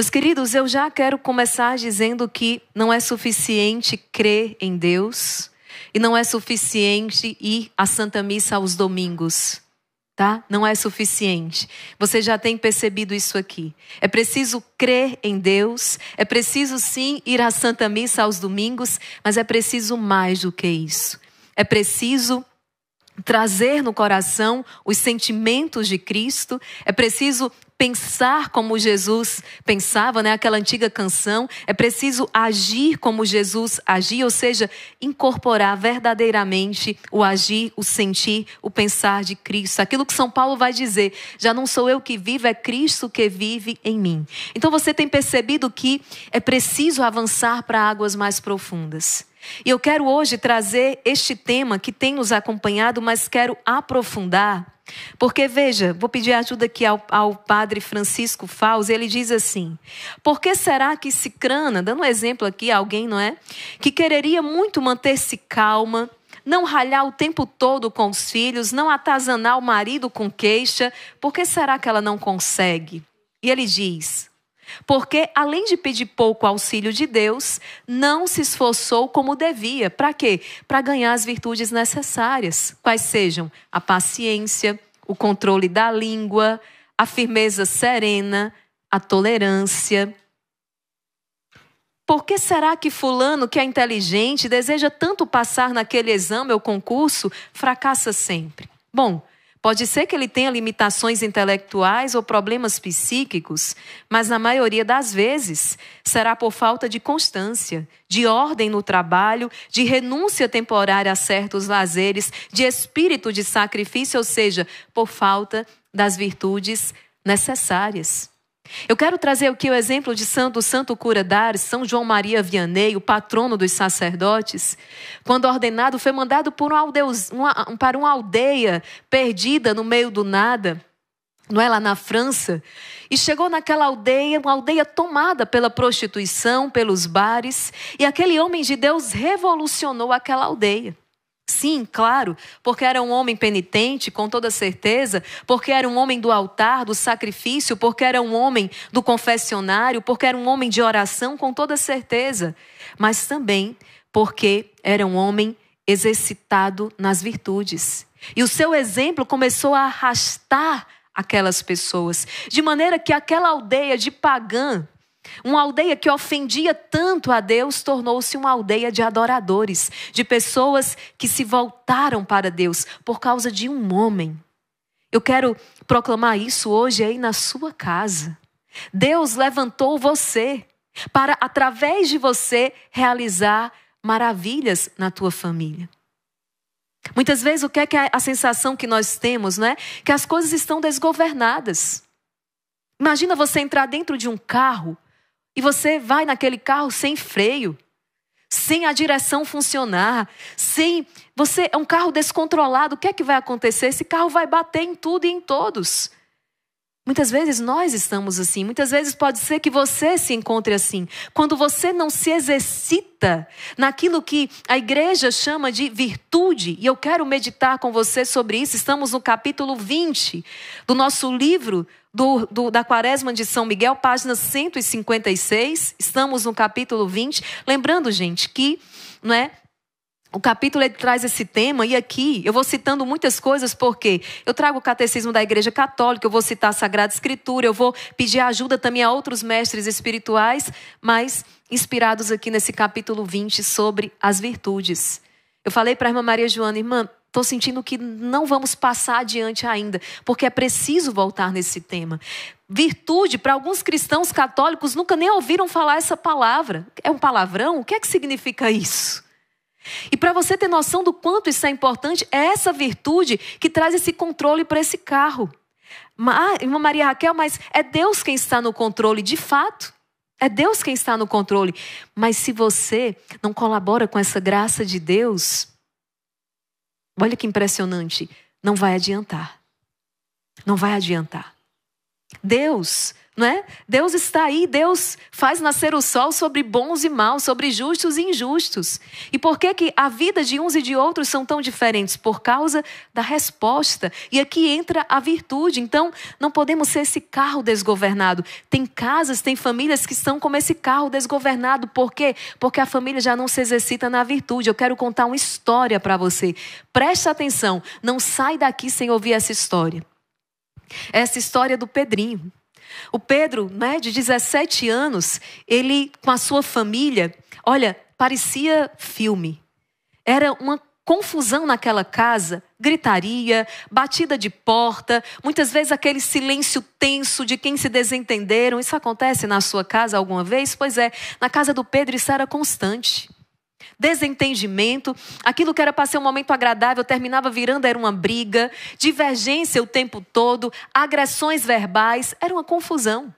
Meus queridos, eu já quero começar dizendo que não é suficiente crer em Deus e não é suficiente ir à Santa Missa aos domingos. Tá? Não é suficiente. Você já tem percebido isso aqui. É preciso crer em Deus, é preciso sim ir à Santa Missa aos domingos, mas é preciso mais do que isso. É preciso trazer no coração os sentimentos de Cristo, é preciso pensar como Jesus pensava, né? Aquela antiga canção, é preciso agir como Jesus agia, ou seja, incorporar verdadeiramente o agir, o sentir, o pensar de Cristo. Aquilo que São Paulo vai dizer, já não sou eu que vivo, é Cristo que vive em mim. Então você tem percebido que é preciso avançar para águas mais profundas. E eu quero hoje trazer este tema que tem nos acompanhado, mas quero aprofundar. Porque, veja, vou pedir ajuda aqui ao, ao padre Francisco Faus, ele diz assim: Por que será que Cicrana, dando um exemplo aqui a alguém, não é? Que quereria muito manter-se calma, não ralhar o tempo todo com os filhos, não atazanar o marido com queixa, por que será que ela não consegue? E ele diz: porque, além de pedir pouco auxílio de Deus, não se esforçou como devia. Para quê? Para ganhar as virtudes necessárias, quais sejam a paciência, o controle da língua, a firmeza serena, a tolerância. Por que será que Fulano, que é inteligente, deseja tanto passar naquele exame ou concurso, fracassa sempre? Bom, Pode ser que ele tenha limitações intelectuais ou problemas psíquicos, mas na maioria das vezes será por falta de constância, de ordem no trabalho, de renúncia temporária a certos lazeres, de espírito de sacrifício, ou seja, por falta das virtudes necessárias. Eu quero trazer aqui o exemplo de Santo Santo Cura São João Maria Vianney, o patrono dos sacerdotes. Quando ordenado, foi mandado por um aldeus, uma, para uma aldeia perdida no meio do nada, não é lá na França, e chegou naquela aldeia, uma aldeia tomada pela prostituição, pelos bares, e aquele homem de Deus revolucionou aquela aldeia. Sim, claro, porque era um homem penitente, com toda certeza, porque era um homem do altar, do sacrifício, porque era um homem do confessionário, porque era um homem de oração, com toda certeza, mas também porque era um homem exercitado nas virtudes. E o seu exemplo começou a arrastar aquelas pessoas, de maneira que aquela aldeia de pagã uma aldeia que ofendia tanto a Deus tornou-se uma aldeia de adoradores, de pessoas que se voltaram para Deus por causa de um homem. Eu quero proclamar isso hoje aí na sua casa. Deus levantou você para, através de você, realizar maravilhas na tua família. Muitas vezes o que é, que é a sensação que nós temos, né? Que as coisas estão desgovernadas. Imagina você entrar dentro de um carro e você vai naquele carro sem freio, sem a direção funcionar, sem. Você é um carro descontrolado, o que é que vai acontecer? Esse carro vai bater em tudo e em todos. Muitas vezes nós estamos assim, muitas vezes pode ser que você se encontre assim. Quando você não se exercita naquilo que a igreja chama de virtude, e eu quero meditar com você sobre isso, estamos no capítulo 20 do nosso livro do, do, da Quaresma de São Miguel, página 156. Estamos no capítulo 20. Lembrando, gente, que não é, o capítulo ele traz esse tema e aqui eu vou citando muitas coisas porque eu trago o catecismo da Igreja Católica, eu vou citar a Sagrada Escritura, eu vou pedir ajuda também a outros mestres espirituais, mas inspirados aqui nesse capítulo 20 sobre as virtudes. Eu falei para a irmã Maria Joana, irmã, Estou sentindo que não vamos passar adiante ainda, porque é preciso voltar nesse tema. Virtude, para alguns cristãos católicos, nunca nem ouviram falar essa palavra. É um palavrão? O que é que significa isso? E para você ter noção do quanto isso é importante, é essa virtude que traz esse controle para esse carro. Ah, irmã Maria Raquel, mas é Deus quem está no controle, de fato. É Deus quem está no controle. Mas se você não colabora com essa graça de Deus, Olha que impressionante. Não vai adiantar. Não vai adiantar. Deus né? Deus está aí, Deus faz nascer o sol sobre bons e maus, sobre justos e injustos. E por que que a vida de uns e de outros são tão diferentes? Por causa da resposta. E aqui entra a virtude. Então, não podemos ser esse carro desgovernado. Tem casas, tem famílias que estão como esse carro desgovernado. Por quê? Porque a família já não se exercita na virtude. Eu quero contar uma história para você. Presta atenção, não sai daqui sem ouvir essa história. Essa história do Pedrinho. O Pedro, né, de 17 anos, ele com a sua família, olha, parecia filme. Era uma confusão naquela casa, gritaria, batida de porta, muitas vezes aquele silêncio tenso de quem se desentenderam. Isso acontece na sua casa alguma vez? Pois é, na casa do Pedro isso era constante desentendimento, aquilo que era para ser um momento agradável terminava virando era uma briga, divergência o tempo todo, agressões verbais, era uma confusão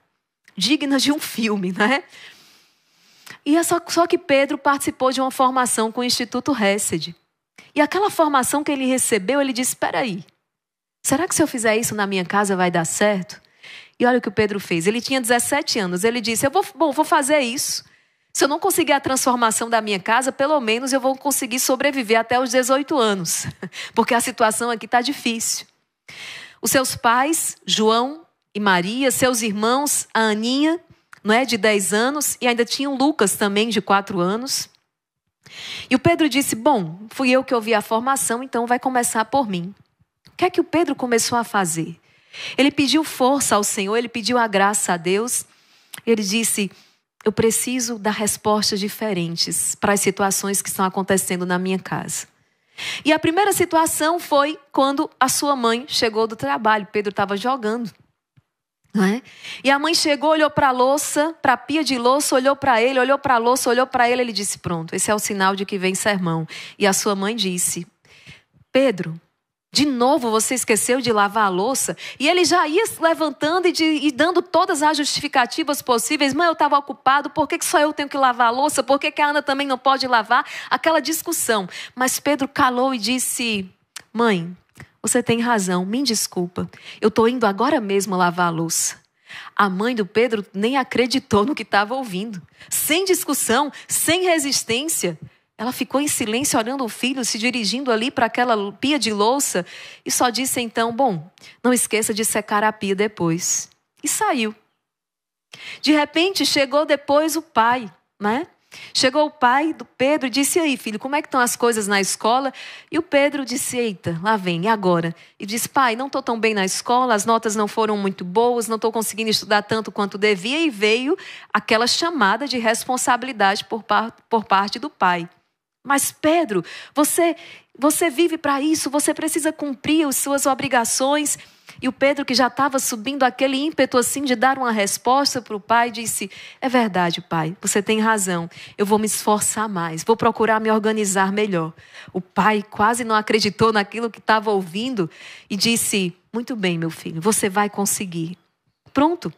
digna de um filme, né? E é só, só que Pedro participou de uma formação com o Instituto Hesed. E aquela formação que ele recebeu, ele disse: espera aí, será que se eu fizer isso na minha casa vai dar certo? E olha o que o Pedro fez. Ele tinha 17 anos. Ele disse: eu vou, bom, vou fazer isso. Se eu não conseguir a transformação da minha casa, pelo menos eu vou conseguir sobreviver até os 18 anos, porque a situação aqui está difícil. Os seus pais, João e Maria, seus irmãos, a Aninha, não é, de 10 anos, e ainda tinha o Lucas também, de 4 anos. E o Pedro disse: Bom, fui eu que ouvi a formação, então vai começar por mim. O que é que o Pedro começou a fazer? Ele pediu força ao Senhor, ele pediu a graça a Deus. Ele disse: eu preciso dar respostas diferentes para as situações que estão acontecendo na minha casa. E a primeira situação foi quando a sua mãe chegou do trabalho. Pedro estava jogando. É? E a mãe chegou, olhou para a louça, para a pia de louça, olhou para ele, olhou para a louça, olhou para ele. Ele disse: Pronto, esse é o sinal de que vem sermão. E a sua mãe disse: Pedro, de novo você esqueceu de lavar a louça? E ele já ia se levantando e, de, e dando todas as justificativas possíveis. Mãe, eu estava ocupado, por que, que só eu tenho que lavar a louça? Por que, que a Ana também não pode lavar? Aquela discussão. Mas Pedro calou e disse: Mãe, você tem razão, me desculpa. Eu estou indo agora mesmo lavar a louça. A mãe do Pedro nem acreditou no que estava ouvindo. Sem discussão, sem resistência. Ela ficou em silêncio olhando o filho, se dirigindo ali para aquela pia de louça e só disse então: Bom, não esqueça de secar a pia depois. E saiu. De repente chegou depois o pai, né? Chegou o pai do Pedro e disse: Aí, filho, como é que estão as coisas na escola? E o Pedro disse: Eita, lá vem, e agora? E disse: Pai, não estou tão bem na escola, as notas não foram muito boas, não estou conseguindo estudar tanto quanto devia. E veio aquela chamada de responsabilidade por, par por parte do pai. Mas Pedro, você você vive para isso, você precisa cumprir as suas obrigações. E o Pedro, que já estava subindo aquele ímpeto assim de dar uma resposta para o pai, disse: É verdade, pai, você tem razão. Eu vou me esforçar mais, vou procurar me organizar melhor. O pai quase não acreditou naquilo que estava ouvindo e disse: Muito bem, meu filho, você vai conseguir. Pronto.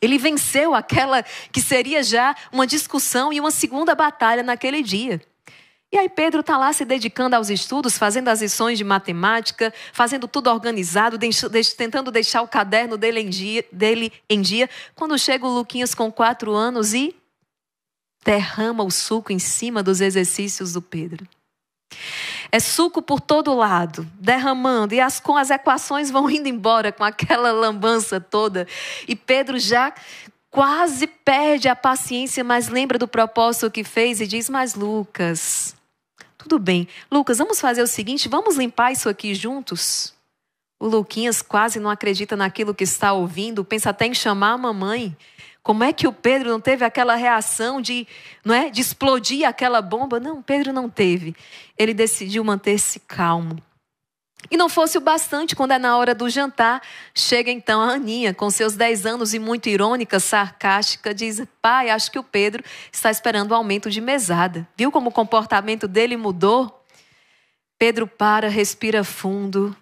Ele venceu aquela que seria já uma discussão e uma segunda batalha naquele dia. E aí Pedro está lá se dedicando aos estudos, fazendo as lições de matemática, fazendo tudo organizado, tentando deixar o caderno dele em dia. Dele em dia. Quando chega o Luquinhas com quatro anos e derrama o suco em cima dos exercícios do Pedro. É suco por todo lado, derramando, e as, com as equações vão indo embora com aquela lambança toda. E Pedro já quase perde a paciência, mas lembra do propósito que fez e diz: Mas Lucas, tudo bem. Lucas, vamos fazer o seguinte: vamos limpar isso aqui juntos? O Luquinhas quase não acredita naquilo que está ouvindo, pensa até em chamar a mamãe. Como é que o Pedro não teve aquela reação de, não é, de explodir aquela bomba? Não, Pedro não teve. Ele decidiu manter-se calmo. E não fosse o bastante, quando é na hora do jantar, chega então a Aninha, com seus 10 anos e muito irônica, sarcástica, diz: Pai, acho que o Pedro está esperando o aumento de mesada. Viu como o comportamento dele mudou? Pedro para, respira fundo.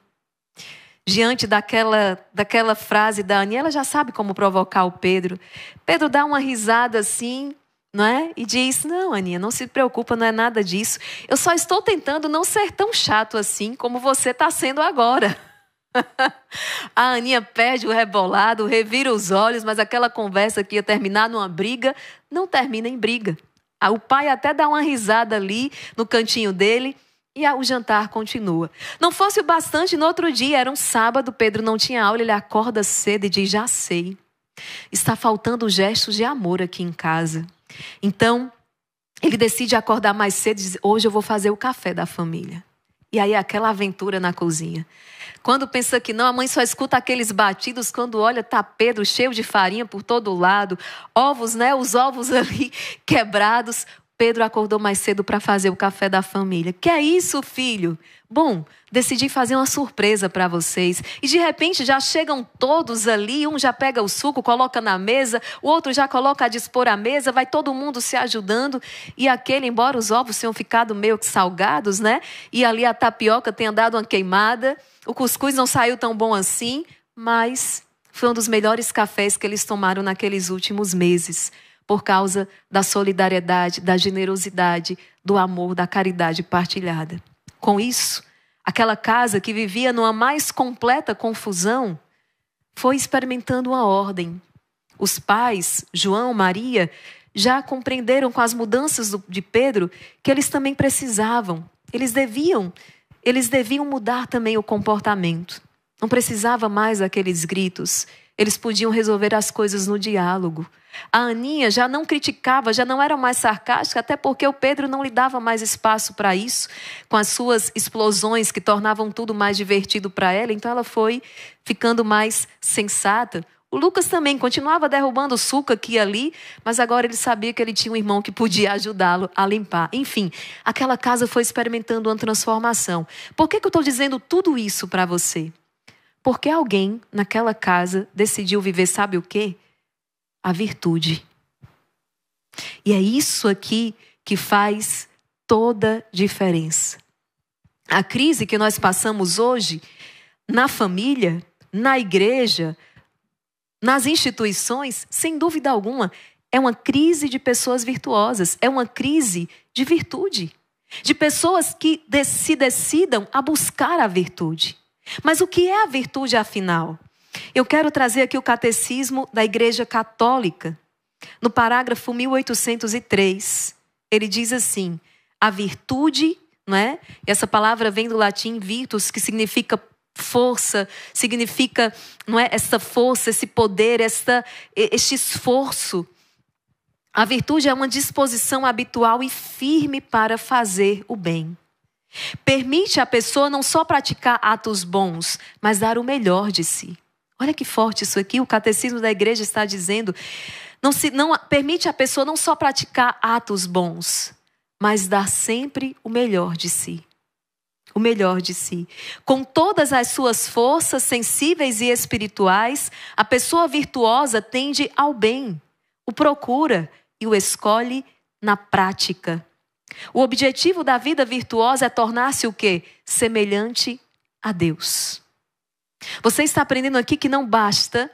Diante daquela, daquela frase da Aninha, ela já sabe como provocar o Pedro. Pedro dá uma risada assim não é? E diz: "Não, Aninha, não se preocupa, não é nada disso. Eu só estou tentando não ser tão chato assim como você está sendo agora." A Aninha perde o rebolado, revira os olhos, mas aquela conversa que ia terminar numa briga não termina em briga. Ah, o pai até dá uma risada ali no cantinho dele e o jantar continua. Não fosse o bastante, no outro dia, era um sábado, Pedro não tinha aula, ele acorda cedo e diz: Já sei. Está faltando gestos de amor aqui em casa. Então, ele decide acordar mais cedo e diz: Hoje eu vou fazer o café da família. E aí, aquela aventura na cozinha. Quando pensa que não, a mãe só escuta aqueles batidos. Quando olha, tá Pedro cheio de farinha por todo lado, ovos, né? Os ovos ali quebrados. Pedro acordou mais cedo para fazer o café da família. Que é isso, filho? Bom, decidi fazer uma surpresa para vocês. E de repente já chegam todos ali, um já pega o suco, coloca na mesa, o outro já coloca a dispor a mesa, vai todo mundo se ajudando. E aquele, embora os ovos tenham ficado meio que salgados, né? E ali a tapioca tenha dado uma queimada, o cuscuz não saiu tão bom assim, mas foi um dos melhores cafés que eles tomaram naqueles últimos meses por causa da solidariedade, da generosidade, do amor, da caridade partilhada com isso, aquela casa que vivia numa mais completa confusão, foi experimentando uma ordem. Os pais, João, Maria, já compreenderam com as mudanças de Pedro que eles também precisavam, eles deviam, eles deviam mudar também o comportamento. Não precisava mais daqueles gritos. Eles podiam resolver as coisas no diálogo. A Aninha já não criticava, já não era mais sarcástica, até porque o Pedro não lhe dava mais espaço para isso, com as suas explosões que tornavam tudo mais divertido para ela, então ela foi ficando mais sensata. O Lucas também continuava derrubando o suco aqui e ali, mas agora ele sabia que ele tinha um irmão que podia ajudá-lo a limpar. Enfim, aquela casa foi experimentando uma transformação. Por que, que eu estou dizendo tudo isso para você? Porque alguém naquela casa decidiu viver, sabe o quê? a virtude. E é isso aqui que faz toda diferença. A crise que nós passamos hoje na família, na igreja, nas instituições, sem dúvida alguma, é uma crise de pessoas virtuosas, é uma crise de virtude, de pessoas que se decidam a buscar a virtude. Mas o que é a virtude afinal? Eu quero trazer aqui o Catecismo da Igreja Católica. No parágrafo 1803, ele diz assim: a virtude, não é? Essa palavra vem do latim virtus, que significa força, significa, não é, essa força, esse poder, esta este esforço. A virtude é uma disposição habitual e firme para fazer o bem. Permite à pessoa não só praticar atos bons, mas dar o melhor de si. Olha que forte isso aqui. O catecismo da igreja está dizendo: não se não permite a pessoa não só praticar atos bons, mas dar sempre o melhor de si. O melhor de si. Com todas as suas forças sensíveis e espirituais, a pessoa virtuosa tende ao bem, o procura e o escolhe na prática. O objetivo da vida virtuosa é tornar-se o quê? Semelhante a Deus. Você está aprendendo aqui que não basta,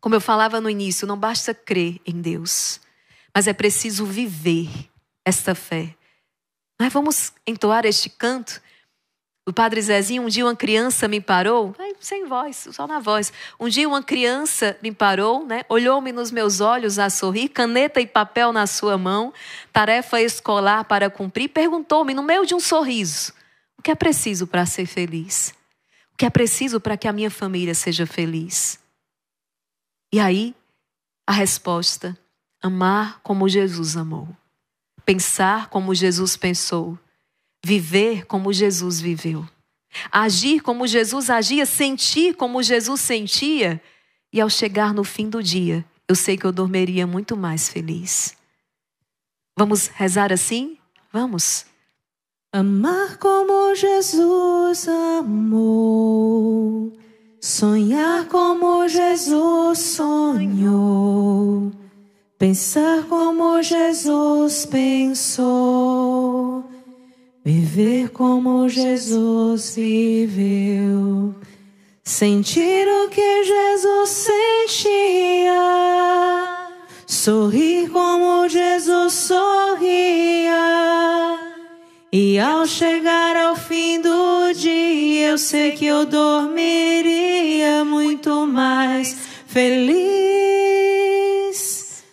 como eu falava no início, não basta crer em Deus, mas é preciso viver esta fé. Mas vamos entoar este canto o padre Zezinho, um dia uma criança me parou, sem voz, só na voz. Um dia uma criança me parou, né? Olhou-me nos meus olhos a sorrir, caneta e papel na sua mão, tarefa escolar para cumprir, perguntou-me no meio de um sorriso: "O que é preciso para ser feliz?" O que é preciso para que a minha família seja feliz? E aí, a resposta: amar como Jesus amou, pensar como Jesus pensou, viver como Jesus viveu, agir como Jesus agia, sentir como Jesus sentia, e ao chegar no fim do dia, eu sei que eu dormiria muito mais feliz. Vamos rezar assim? Vamos. Amar como Jesus amou, sonhar como Jesus sonhou, pensar como Jesus pensou, viver como Jesus viveu, sentir o que Jesus sentia, sorrir como Jesus sorria e ao chegar ao fim do dia, eu sei que eu dormiria muito mais feliz.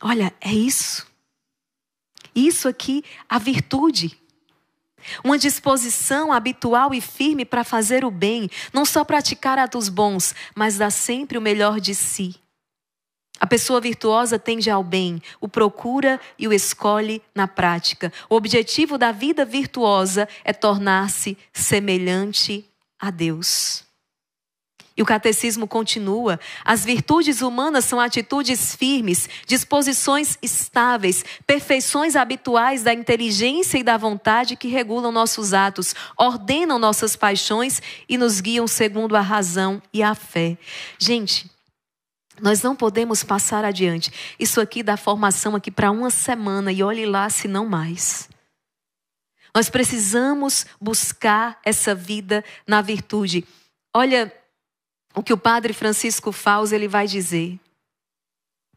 Olha, é isso. Isso aqui, a virtude. Uma disposição habitual e firme para fazer o bem, não só praticar atos bons, mas dar sempre o melhor de si. A pessoa virtuosa tende ao bem, o procura e o escolhe na prática. O objetivo da vida virtuosa é tornar-se semelhante a Deus. E o catecismo continua: as virtudes humanas são atitudes firmes, disposições estáveis, perfeições habituais da inteligência e da vontade que regulam nossos atos, ordenam nossas paixões e nos guiam segundo a razão e a fé. Gente, nós não podemos passar adiante. Isso aqui dá formação aqui para uma semana e olhe lá se não mais. Nós precisamos buscar essa vida na virtude. Olha o que o padre Francisco Faus ele vai dizer.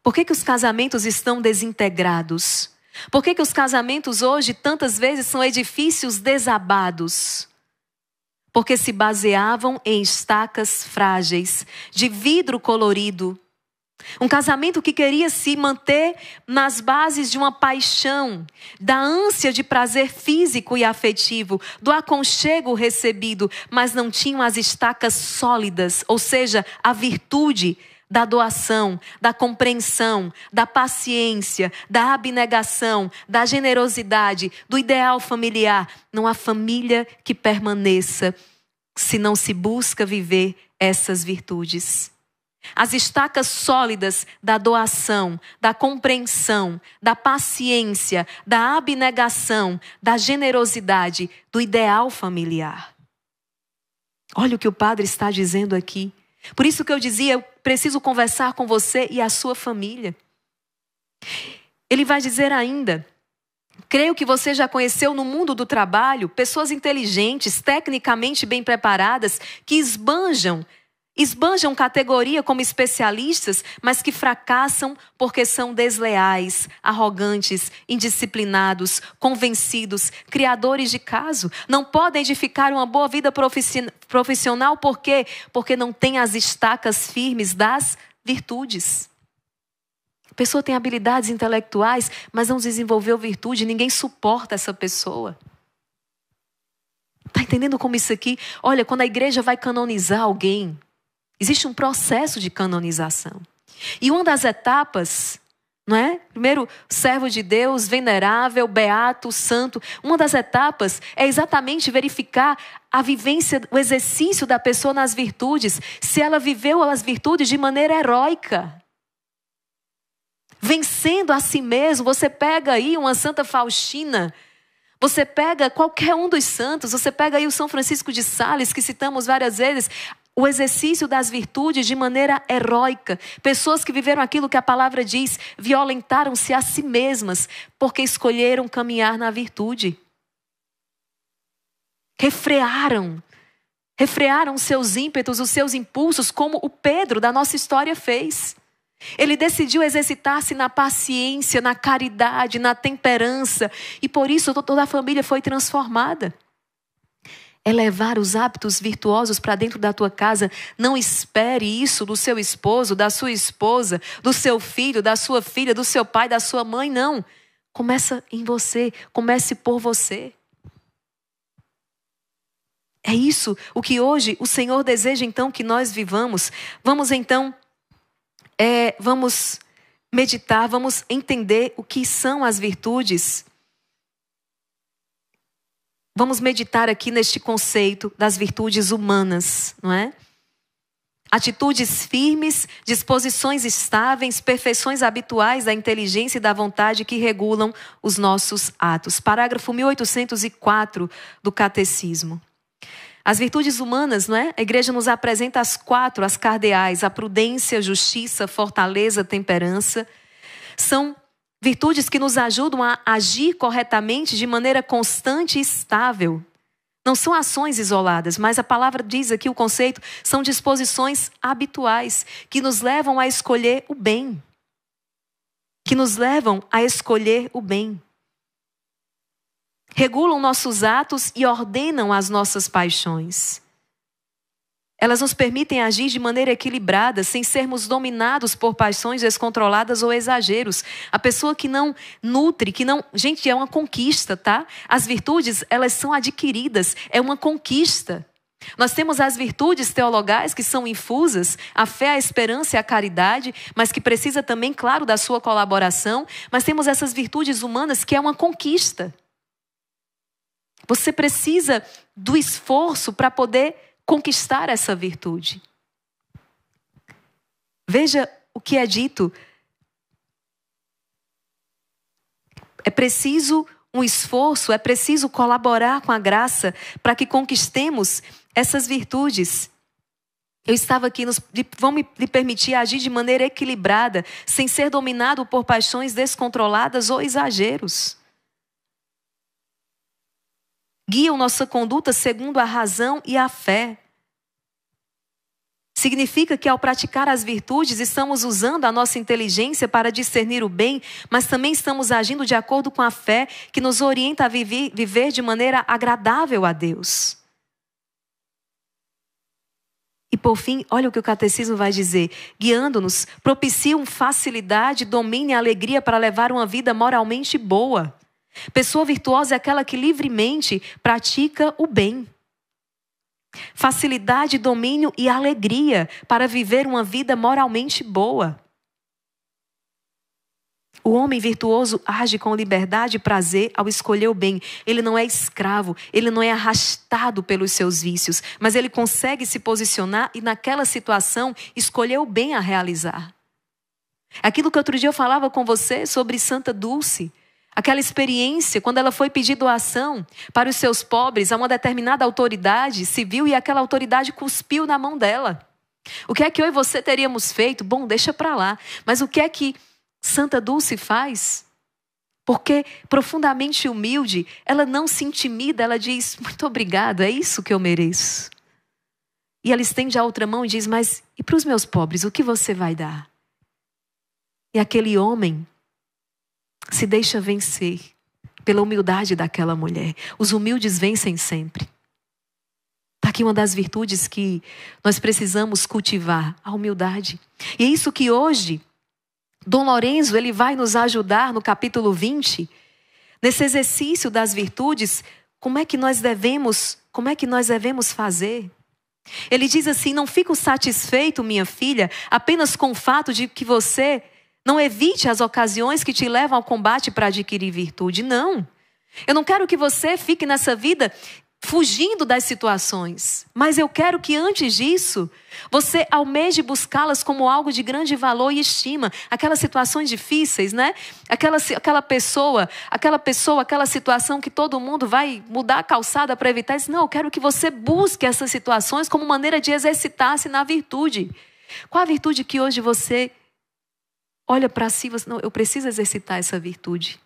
Por que, que os casamentos estão desintegrados? Por que, que os casamentos hoje tantas vezes são edifícios desabados? Porque se baseavam em estacas frágeis, de vidro colorido, um casamento que queria se manter nas bases de uma paixão, da ânsia de prazer físico e afetivo, do aconchego recebido, mas não tinham as estacas sólidas, ou seja, a virtude da doação, da compreensão, da paciência, da abnegação, da generosidade, do ideal familiar. Não há família que permaneça se não se busca viver essas virtudes. As estacas sólidas da doação, da compreensão, da paciência, da abnegação, da generosidade, do ideal familiar. Olha o que o padre está dizendo aqui. Por isso que eu dizia, eu preciso conversar com você e a sua família. Ele vai dizer ainda: Creio que você já conheceu no mundo do trabalho pessoas inteligentes, tecnicamente bem preparadas, que esbanjam esbanjam categoria como especialistas, mas que fracassam porque são desleais, arrogantes, indisciplinados, convencidos, criadores de caso, não podem edificar uma boa vida profissional por quê? Porque não têm as estacas firmes das virtudes. A pessoa tem habilidades intelectuais, mas não desenvolveu virtude, ninguém suporta essa pessoa. Está entendendo como isso aqui? Olha, quando a igreja vai canonizar alguém, Existe um processo de canonização. E uma das etapas, não é? Primeiro, servo de Deus, venerável, beato, santo. Uma das etapas é exatamente verificar a vivência, o exercício da pessoa nas virtudes, se ela viveu as virtudes de maneira heróica. Vencendo a si mesmo, você pega aí uma Santa Faustina, você pega qualquer um dos santos, você pega aí o São Francisco de Sales, que citamos várias vezes, o exercício das virtudes de maneira heróica. Pessoas que viveram aquilo que a palavra diz, violentaram-se a si mesmas, porque escolheram caminhar na virtude. Refrearam, refrearam seus ímpetos, os seus impulsos, como o Pedro da nossa história fez. Ele decidiu exercitar-se na paciência, na caridade, na temperança, e por isso toda a família foi transformada é levar os hábitos virtuosos para dentro da tua casa. Não espere isso do seu esposo, da sua esposa, do seu filho, da sua filha, do seu pai, da sua mãe, não. Começa em você, comece por você. É isso o que hoje o Senhor deseja então que nós vivamos. Vamos então, é, vamos meditar, vamos entender o que são as virtudes. Vamos meditar aqui neste conceito das virtudes humanas, não é? Atitudes firmes, disposições estáveis, perfeições habituais da inteligência e da vontade que regulam os nossos atos. Parágrafo 1804 do Catecismo. As virtudes humanas, não é? A igreja nos apresenta as quatro, as cardeais: a prudência, justiça, fortaleza, temperança. São Virtudes que nos ajudam a agir corretamente de maneira constante e estável. Não são ações isoladas, mas a palavra diz aqui o conceito, são disposições habituais que nos levam a escolher o bem. Que nos levam a escolher o bem. Regulam nossos atos e ordenam as nossas paixões. Elas nos permitem agir de maneira equilibrada, sem sermos dominados por paixões descontroladas ou exageros. A pessoa que não nutre, que não. Gente, é uma conquista, tá? As virtudes, elas são adquiridas, é uma conquista. Nós temos as virtudes teologais que são infusas, a fé, a esperança e a caridade, mas que precisa também, claro, da sua colaboração, mas temos essas virtudes humanas que é uma conquista. Você precisa do esforço para poder conquistar essa virtude. Veja o que é dito. É preciso um esforço, é preciso colaborar com a graça para que conquistemos essas virtudes. Eu estava aqui, nos, vão me permitir agir de maneira equilibrada, sem ser dominado por paixões descontroladas ou exageros guiam nossa conduta segundo a razão e a fé. Significa que ao praticar as virtudes, estamos usando a nossa inteligência para discernir o bem, mas também estamos agindo de acordo com a fé que nos orienta a viver, viver de maneira agradável a Deus. E por fim, olha o que o catecismo vai dizer: guiando-nos, propiciam facilidade, domínio e alegria para levar uma vida moralmente boa. Pessoa virtuosa é aquela que livremente pratica o bem. Facilidade, domínio e alegria para viver uma vida moralmente boa. O homem virtuoso age com liberdade e prazer ao escolher o bem. Ele não é escravo, ele não é arrastado pelos seus vícios, mas ele consegue se posicionar e, naquela situação, escolher o bem a realizar. Aquilo que outro dia eu falava com você sobre Santa Dulce Aquela experiência, quando ela foi pedir doação para os seus pobres a uma determinada autoridade civil e aquela autoridade cuspiu na mão dela. O que é que eu e você teríamos feito? Bom, deixa para lá. Mas o que é que Santa Dulce faz? Porque profundamente humilde, ela não se intimida, ela diz: "Muito obrigada, é isso que eu mereço". E ela estende a outra mão e diz: "Mas e para os meus pobres, o que você vai dar?" E aquele homem se deixa vencer pela humildade daquela mulher. Os humildes vencem sempre. Está aqui uma das virtudes que nós precisamos cultivar, a humildade. E é isso que hoje Dom Lourenço ele vai nos ajudar no capítulo 20, nesse exercício das virtudes, como é que nós devemos, como é que nós devemos fazer? Ele diz assim: "Não fico satisfeito, minha filha, apenas com o fato de que você não evite as ocasiões que te levam ao combate para adquirir virtude, não. Eu não quero que você fique nessa vida fugindo das situações, mas eu quero que antes disso, você almeje buscá-las como algo de grande valor e estima. Aquelas situações difíceis, né? Aquela, aquela pessoa, aquela pessoa, aquela situação que todo mundo vai mudar a calçada para evitar isso. Não, eu quero que você busque essas situações como maneira de exercitar-se na virtude. Qual a virtude que hoje você Olha para si, você, assim, não, eu preciso exercitar essa virtude.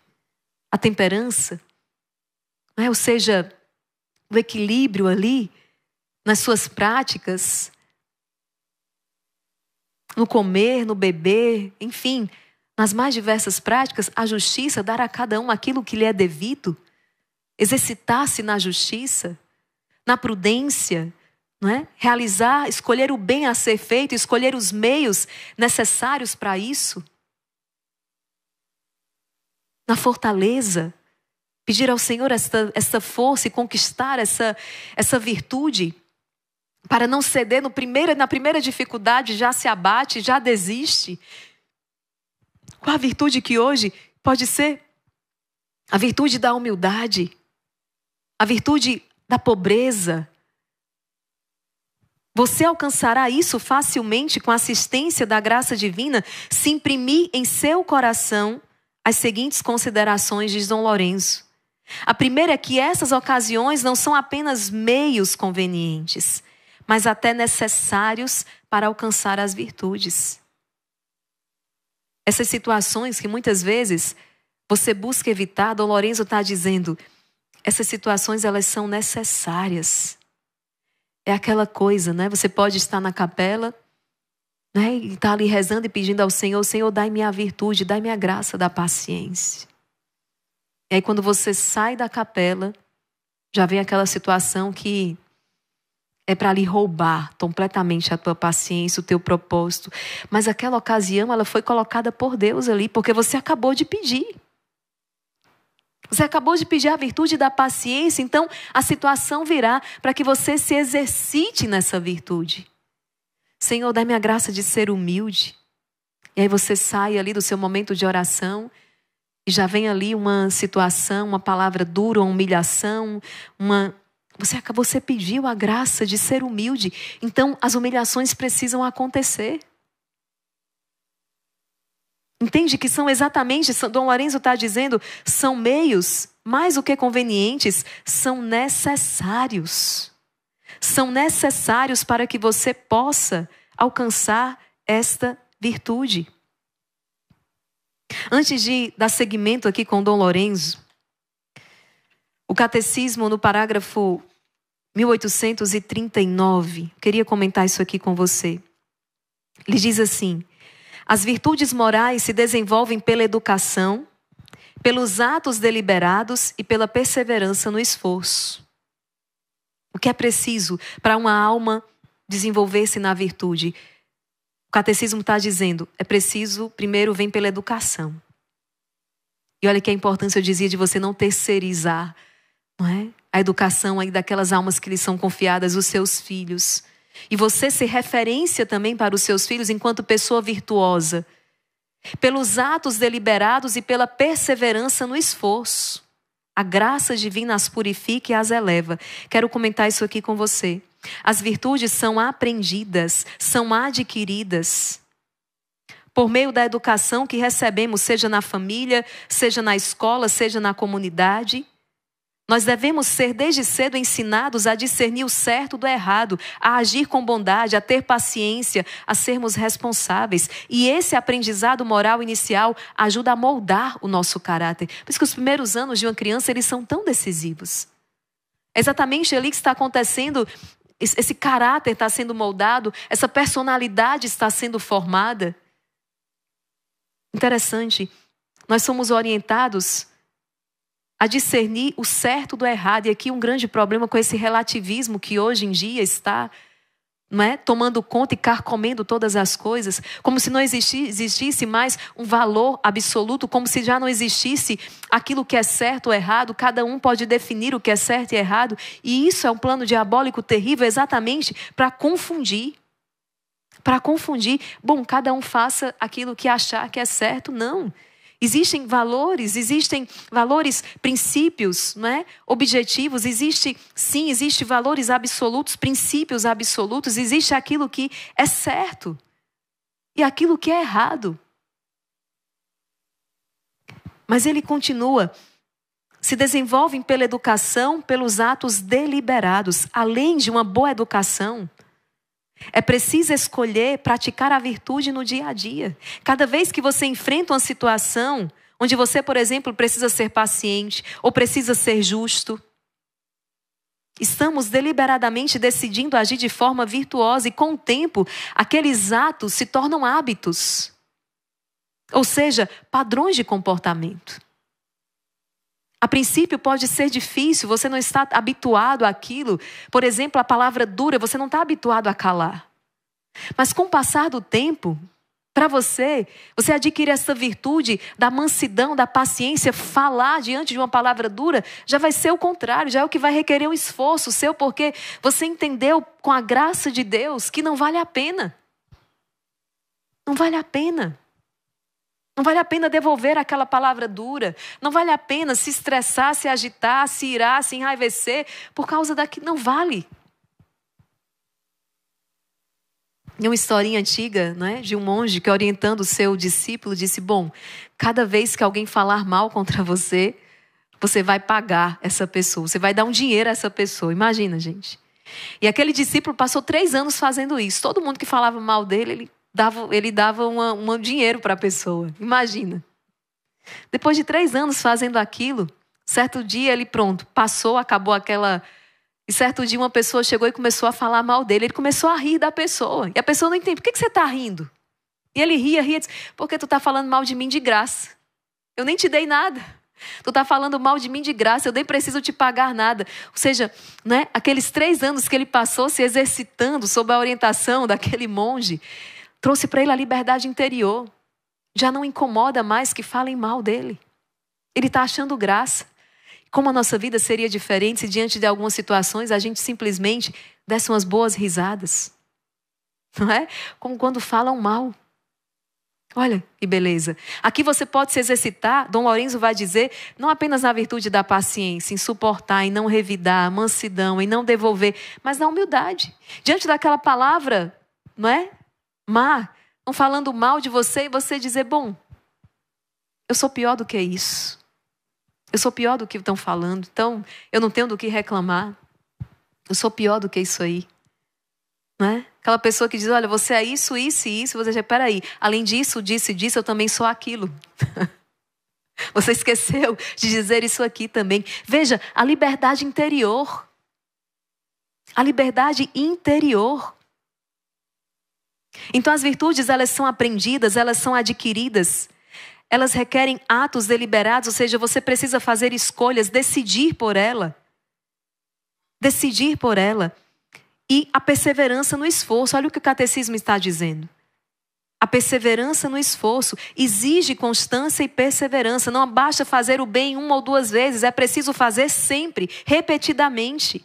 A temperança, né, ou seja, o equilíbrio ali nas suas práticas, no comer, no beber, enfim, nas mais diversas práticas, a justiça dar a cada um aquilo que lhe é devido, exercitar-se na justiça, na prudência, não é? Realizar, escolher o bem a ser feito, escolher os meios necessários para isso. Na fortaleza, pedir ao Senhor essa, essa força e conquistar essa, essa virtude para não ceder no primeiro, na primeira dificuldade, já se abate, já desiste. Qual a virtude que hoje pode ser? A virtude da humildade, a virtude da pobreza, você alcançará isso facilmente com a assistência da graça divina se imprimir em seu coração as seguintes considerações de Dom Lourenço. A primeira é que essas ocasiões não são apenas meios convenientes, mas até necessários para alcançar as virtudes. Essas situações que muitas vezes você busca evitar, Dom Lourenço está dizendo, essas situações elas são necessárias é aquela coisa, né? Você pode estar na capela né? e estar tá ali rezando e pedindo ao Senhor: Senhor, dai-me a virtude, dai-me a graça da paciência. E aí, quando você sai da capela, já vem aquela situação que é para lhe roubar completamente a tua paciência, o teu propósito. Mas aquela ocasião, ela foi colocada por Deus ali, porque você acabou de pedir. Você acabou de pedir a virtude da paciência, então a situação virá para que você se exercite nessa virtude. Senhor, dá-me a graça de ser humilde. E aí você sai ali do seu momento de oração e já vem ali uma situação, uma palavra dura, uma humilhação, uma você acabou, você pediu a graça de ser humilde. Então as humilhações precisam acontecer. Entende que são exatamente, Dom Lourenço está dizendo, são meios mais do que convenientes, são necessários. São necessários para que você possa alcançar esta virtude. Antes de dar seguimento aqui com Dom Lourenço, o catecismo no parágrafo 1839, queria comentar isso aqui com você. Ele diz assim: as virtudes morais se desenvolvem pela educação, pelos atos deliberados e pela perseverança no esforço. O que é preciso para uma alma desenvolver-se na virtude? O catecismo está dizendo: é preciso, primeiro, vem pela educação. E olha que a importância, eu dizia, de você não terceirizar não é? a educação aí daquelas almas que lhes são confiadas, os seus filhos. E você ser referência também para os seus filhos enquanto pessoa virtuosa, pelos atos deliberados e pela perseverança no esforço. A graça divina as purifica e as eleva. Quero comentar isso aqui com você. As virtudes são aprendidas, são adquiridas. Por meio da educação que recebemos, seja na família, seja na escola, seja na comunidade. Nós devemos ser desde cedo ensinados a discernir o certo do errado, a agir com bondade, a ter paciência, a sermos responsáveis. E esse aprendizado moral inicial ajuda a moldar o nosso caráter. Por isso que os primeiros anos de uma criança eles são tão decisivos. É exatamente ali que está acontecendo esse caráter está sendo moldado, essa personalidade está sendo formada. Interessante, nós somos orientados a discernir o certo do errado. E aqui um grande problema com esse relativismo que hoje em dia está não é? tomando conta e carcomendo todas as coisas, como se não existisse mais um valor absoluto, como se já não existisse aquilo que é certo ou errado, cada um pode definir o que é certo e errado, e isso é um plano diabólico terrível exatamente para confundir. Para confundir, bom, cada um faça aquilo que achar que é certo, não. Não. Existem valores, existem valores, princípios, não é? objetivos, existe sim, existe valores absolutos, princípios absolutos, existe aquilo que é certo e aquilo que é errado. Mas ele continua, se desenvolvem pela educação, pelos atos deliberados, além de uma boa educação é preciso escolher praticar a virtude no dia a dia. Cada vez que você enfrenta uma situação onde você, por exemplo, precisa ser paciente ou precisa ser justo, estamos deliberadamente decidindo agir de forma virtuosa e com o tempo aqueles atos se tornam hábitos. Ou seja, padrões de comportamento. A princípio pode ser difícil, você não está habituado àquilo. Por exemplo, a palavra dura, você não está habituado a calar. Mas com o passar do tempo, para você, você adquire essa virtude da mansidão, da paciência, falar diante de uma palavra dura, já vai ser o contrário, já é o que vai requerer um esforço seu, porque você entendeu com a graça de Deus que não vale a pena. Não vale a pena. Não vale a pena devolver aquela palavra dura. Não vale a pena se estressar, se agitar, se irar, se enraivecer por causa daquilo. Não vale. Em uma historinha antiga né, de um monge que, orientando o seu discípulo, disse: Bom, cada vez que alguém falar mal contra você, você vai pagar essa pessoa, você vai dar um dinheiro a essa pessoa. Imagina, gente. E aquele discípulo passou três anos fazendo isso. Todo mundo que falava mal dele, ele dava, ele dava um dinheiro para a pessoa. Imagina. Depois de três anos fazendo aquilo, certo dia ele, pronto, passou, acabou aquela. E certo dia uma pessoa chegou e começou a falar mal dele. Ele começou a rir da pessoa. E a pessoa não entende: por que, que você está rindo? E ele ria, ria, disse, porque tu está falando mal de mim de graça. Eu nem te dei nada. Tu está falando mal de mim de graça, eu nem preciso te pagar nada. Ou seja, né, aqueles três anos que ele passou se exercitando sob a orientação daquele monge, Trouxe para ele a liberdade interior. Já não incomoda mais que falem mal dele. Ele está achando graça. Como a nossa vida seria diferente se, diante de algumas situações, a gente simplesmente desse umas boas risadas? Não é? Como quando falam mal. Olha que beleza. Aqui você pode se exercitar, Dom Lourenço vai dizer, não apenas na virtude da paciência, em suportar, em não revidar, mansidão, em não devolver, mas na humildade. Diante daquela palavra, não é? má, estão falando mal de você e você dizer: bom, eu sou pior do que isso. Eu sou pior do que estão falando, então eu não tenho do que reclamar. Eu sou pior do que isso aí. Né? Aquela pessoa que diz: olha, você é isso, isso e isso. Você diz: peraí, além disso, disso e disso, eu também sou aquilo. você esqueceu de dizer isso aqui também. Veja, a liberdade interior. A liberdade interior. Então as virtudes, elas são aprendidas, elas são adquiridas. Elas requerem atos deliberados, ou seja, você precisa fazer escolhas, decidir por ela. Decidir por ela. E a perseverança no esforço, olha o que o catecismo está dizendo. A perseverança no esforço exige constância e perseverança. Não basta fazer o bem uma ou duas vezes, é preciso fazer sempre, repetidamente.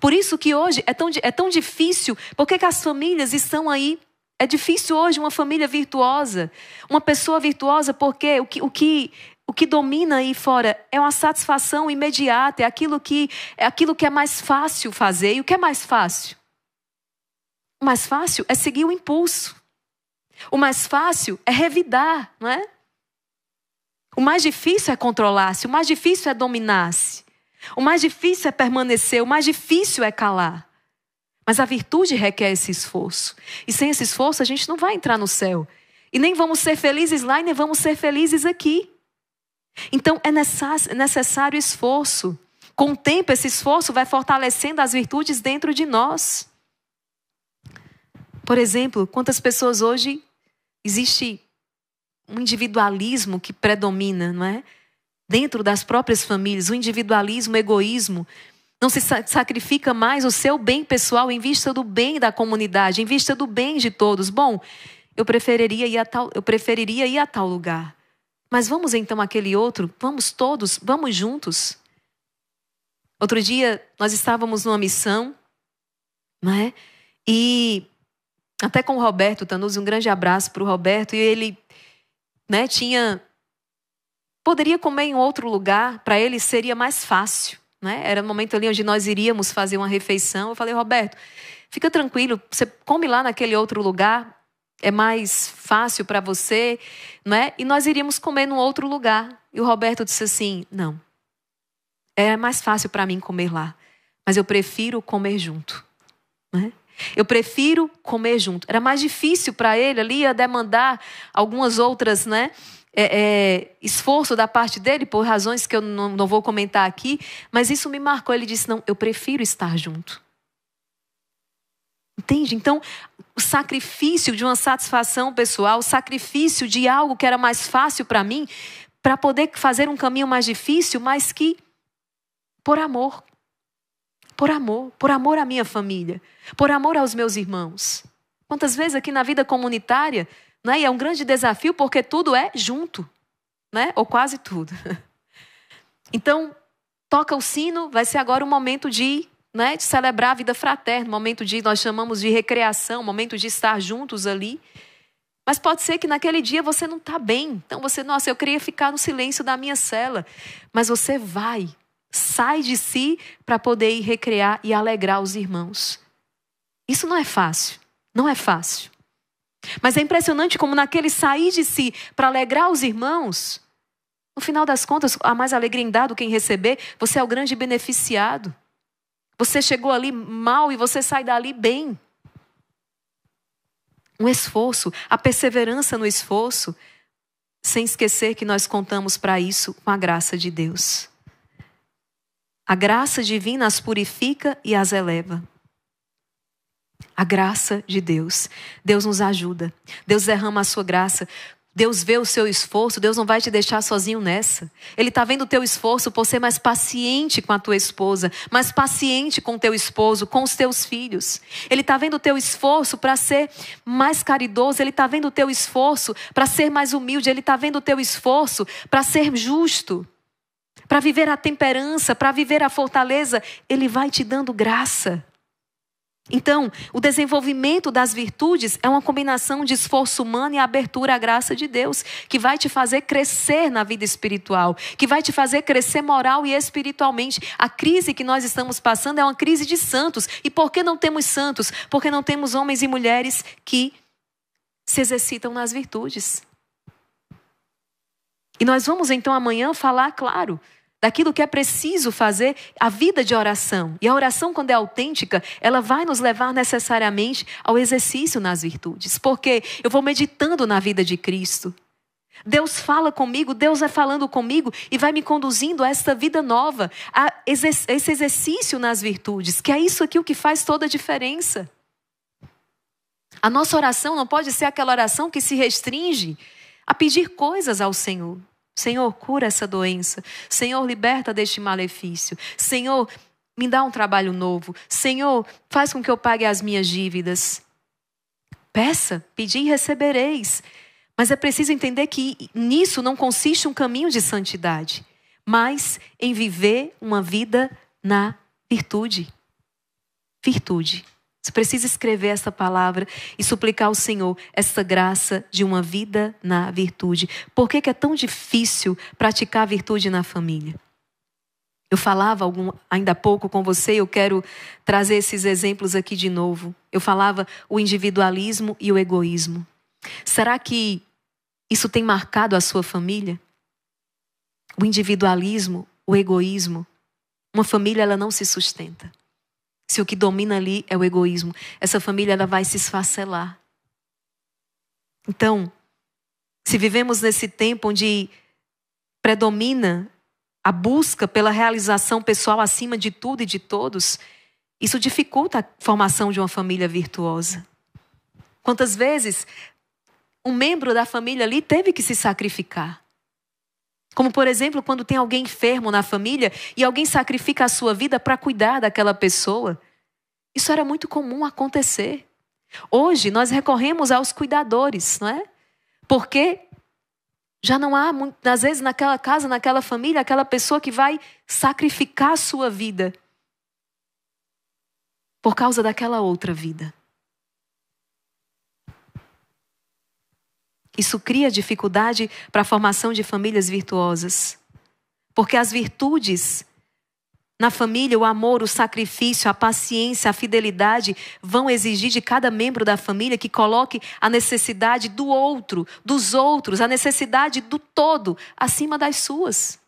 Por isso que hoje é tão, é tão difícil, porque que as famílias estão aí? É difícil hoje uma família virtuosa, uma pessoa virtuosa, porque o que, o que, o que domina aí fora é uma satisfação imediata, é aquilo que é aquilo que é mais fácil fazer. E o que é mais fácil? O mais fácil é seguir o impulso. O mais fácil é revidar, não é? O mais difícil é controlar-se, o mais difícil é dominar-se. O mais difícil é permanecer, o mais difícil é calar. Mas a virtude requer esse esforço. E sem esse esforço, a gente não vai entrar no céu. E nem vamos ser felizes lá e nem vamos ser felizes aqui. Então é necessário esforço. Com o tempo, esse esforço vai fortalecendo as virtudes dentro de nós. Por exemplo, quantas pessoas hoje existe um individualismo que predomina, não é? dentro das próprias famílias, o individualismo, o egoísmo, não se sacrifica mais o seu bem pessoal em vista do bem da comunidade, em vista do bem de todos. Bom, eu preferiria ir a tal, eu preferiria ir a tal lugar. Mas vamos então àquele outro, vamos todos, vamos juntos. Outro dia nós estávamos numa missão, não é? E até com o Roberto Tanuzzi, um grande abraço para o Roberto, e ele né, tinha Poderia comer em outro lugar, para ele seria mais fácil. Né? Era o um momento ali onde nós iríamos fazer uma refeição. Eu falei, Roberto, fica tranquilo, você come lá naquele outro lugar, é mais fácil para você, né? E nós iríamos comer num outro lugar. E o Roberto disse assim: não, é mais fácil para mim comer lá, mas eu prefiro comer junto, né? Eu prefiro comer junto. Era mais difícil para ele ali a demandar algumas outras, né? é, é, esforço da parte dele, por razões que eu não, não vou comentar aqui, mas isso me marcou. Ele disse: Não, eu prefiro estar junto. Entende? Então, o sacrifício de uma satisfação pessoal, o sacrifício de algo que era mais fácil para mim, para poder fazer um caminho mais difícil, mas que por amor. Por amor, por amor à minha família, por amor aos meus irmãos. Quantas vezes aqui na vida comunitária né? E é um grande desafio porque tudo é junto, né? ou quase tudo. Então, toca o sino, vai ser agora o um momento de, né, de celebrar a vida fraterna, momento de, nós chamamos de recreação, momento de estar juntos ali. Mas pode ser que naquele dia você não está bem. Então você, nossa, eu queria ficar no silêncio da minha cela. Mas você vai, sai de si para poder ir recrear e alegrar os irmãos. Isso não é fácil. Não é fácil. Mas é impressionante como naquele sair de si para alegrar os irmãos, no final das contas, há mais alegria em dar do que em receber, você é o grande beneficiado. Você chegou ali mal e você sai dali bem. Um esforço, a perseverança no esforço, sem esquecer que nós contamos para isso com a graça de Deus. A graça divina as purifica e as eleva a graça de Deus. Deus nos ajuda. Deus derrama a sua graça. Deus vê o seu esforço, Deus não vai te deixar sozinho nessa. Ele está vendo o teu esforço por ser mais paciente com a tua esposa, mais paciente com o teu esposo, com os teus filhos. Ele está vendo o teu esforço para ser mais caridoso, ele está vendo o teu esforço para ser mais humilde, ele está vendo o teu esforço para ser justo, para viver a temperança, para viver a fortaleza. Ele vai te dando graça. Então, o desenvolvimento das virtudes é uma combinação de esforço humano e abertura à graça de Deus, que vai te fazer crescer na vida espiritual, que vai te fazer crescer moral e espiritualmente. A crise que nós estamos passando é uma crise de santos. E por que não temos santos? Porque não temos homens e mulheres que se exercitam nas virtudes. E nós vamos então amanhã falar, claro, daquilo que é preciso fazer, a vida de oração. E a oração, quando é autêntica, ela vai nos levar necessariamente ao exercício nas virtudes, porque eu vou meditando na vida de Cristo. Deus fala comigo, Deus vai é falando comigo e vai me conduzindo a esta vida nova, a esse exercício nas virtudes, que é isso aqui o que faz toda a diferença. A nossa oração não pode ser aquela oração que se restringe a pedir coisas ao Senhor. Senhor, cura essa doença. Senhor, liberta deste malefício. Senhor, me dá um trabalho novo. Senhor, faz com que eu pague as minhas dívidas. Peça, pedi e recebereis. Mas é preciso entender que nisso não consiste um caminho de santidade, mas em viver uma vida na virtude. Virtude. Você precisa escrever essa palavra e suplicar ao Senhor essa graça de uma vida na virtude. Por que, que é tão difícil praticar a virtude na família? Eu falava algum, ainda há pouco com você, eu quero trazer esses exemplos aqui de novo. Eu falava o individualismo e o egoísmo. Será que isso tem marcado a sua família? O individualismo, o egoísmo. Uma família ela não se sustenta se o que domina ali é o egoísmo, essa família ela vai se esfacelar. Então, se vivemos nesse tempo onde predomina a busca pela realização pessoal acima de tudo e de todos, isso dificulta a formação de uma família virtuosa. Quantas vezes um membro da família ali teve que se sacrificar? Como, por exemplo, quando tem alguém enfermo na família e alguém sacrifica a sua vida para cuidar daquela pessoa. Isso era muito comum acontecer. Hoje nós recorremos aos cuidadores, não é? Porque já não há, às vezes, naquela casa, naquela família, aquela pessoa que vai sacrificar a sua vida por causa daquela outra vida. Isso cria dificuldade para a formação de famílias virtuosas. Porque as virtudes na família, o amor, o sacrifício, a paciência, a fidelidade vão exigir de cada membro da família que coloque a necessidade do outro, dos outros, a necessidade do todo acima das suas.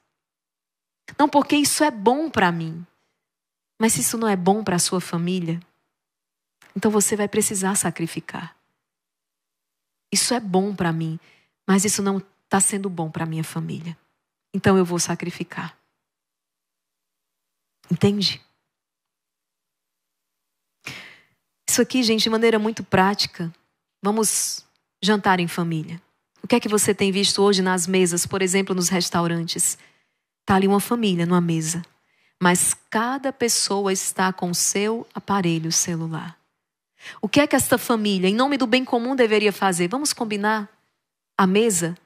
Não porque isso é bom para mim, mas se isso não é bom para a sua família, então você vai precisar sacrificar. Isso é bom para mim, mas isso não está sendo bom para minha família. Então eu vou sacrificar. Entende? Isso aqui, gente, de maneira muito prática. Vamos jantar em família. O que é que você tem visto hoje nas mesas, por exemplo, nos restaurantes? Está ali uma família numa mesa, mas cada pessoa está com o seu aparelho celular. O que é que esta família, em nome do bem comum, deveria fazer? Vamos combinar? A mesa,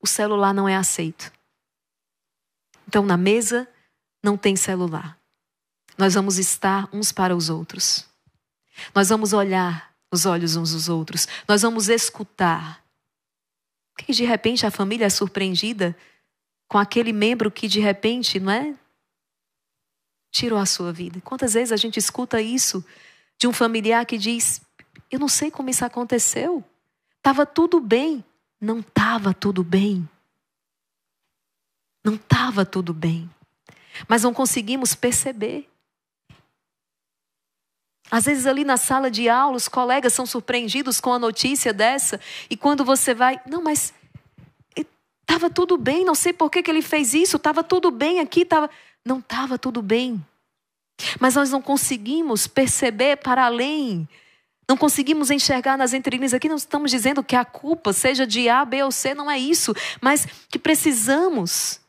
o celular não é aceito. Então, na mesa, não tem celular. Nós vamos estar uns para os outros. Nós vamos olhar nos olhos uns dos outros. Nós vamos escutar. Que de repente a família é surpreendida com aquele membro que de repente, não é? Tirou a sua vida. Quantas vezes a gente escuta isso de um familiar que diz: Eu não sei como isso aconteceu. Estava tudo bem. Não estava tudo bem. Não estava tudo bem. Mas não conseguimos perceber. Às vezes, ali na sala de aula, os colegas são surpreendidos com a notícia dessa, e quando você vai, não, mas estava tudo bem, não sei por que, que ele fez isso, estava tudo bem aqui, tava Não estava tudo bem. Mas nós não conseguimos perceber para além. Não conseguimos enxergar nas entrelinhas. Aqui não estamos dizendo que a culpa seja de A, B ou C, não é isso. Mas que precisamos.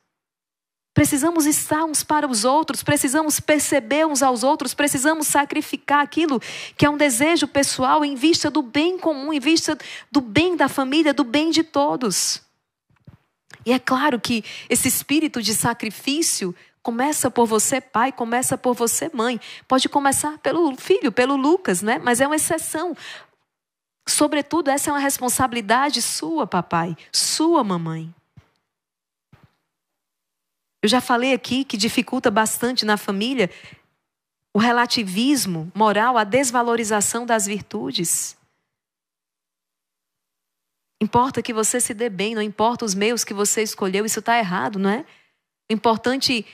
Precisamos estar uns para os outros, precisamos perceber uns aos outros, precisamos sacrificar aquilo que é um desejo pessoal em vista do bem comum, em vista do bem da família, do bem de todos. E é claro que esse espírito de sacrifício Começa por você, pai, começa por você, mãe. Pode começar pelo filho, pelo Lucas, né? Mas é uma exceção. Sobretudo, essa é uma responsabilidade sua, papai, sua mamãe. Eu já falei aqui que dificulta bastante na família o relativismo moral, a desvalorização das virtudes. Importa que você se dê bem, não importa os meios que você escolheu, isso está errado, não é? O importante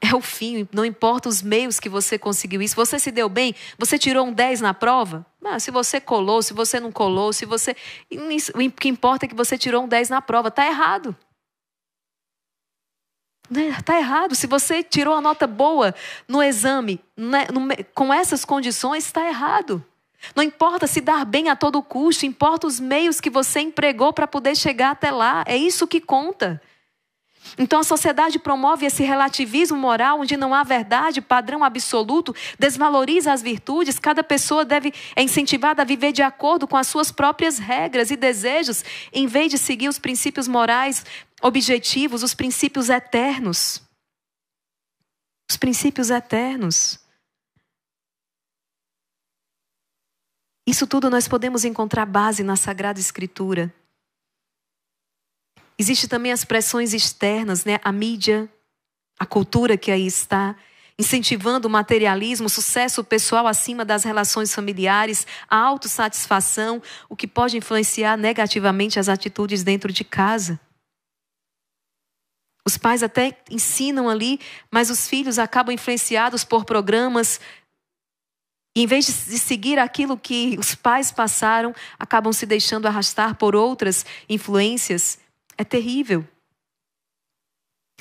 é o fim, não importa os meios que você conseguiu isso. Você se deu bem? Você tirou um 10 na prova? Mas ah, se você colou, se você não colou, se você. O que importa é que você tirou um 10 na prova. Está errado. Está né? errado. Se você tirou uma nota boa no exame, né, com essas condições, está errado. Não importa se dar bem a todo custo, importa os meios que você empregou para poder chegar até lá. É isso que conta. Então a sociedade promove esse relativismo moral onde não há verdade, padrão absoluto, desvaloriza as virtudes, cada pessoa deve é incentivada a viver de acordo com as suas próprias regras e desejos, em vez de seguir os princípios morais objetivos, os princípios eternos. Os princípios eternos. Isso tudo nós podemos encontrar base na Sagrada Escritura. Existe também as pressões externas, né? A mídia, a cultura que aí está incentivando o materialismo, o sucesso pessoal acima das relações familiares, a autossatisfação, o que pode influenciar negativamente as atitudes dentro de casa. Os pais até ensinam ali, mas os filhos acabam influenciados por programas. E em vez de seguir aquilo que os pais passaram, acabam se deixando arrastar por outras influências, é terrível.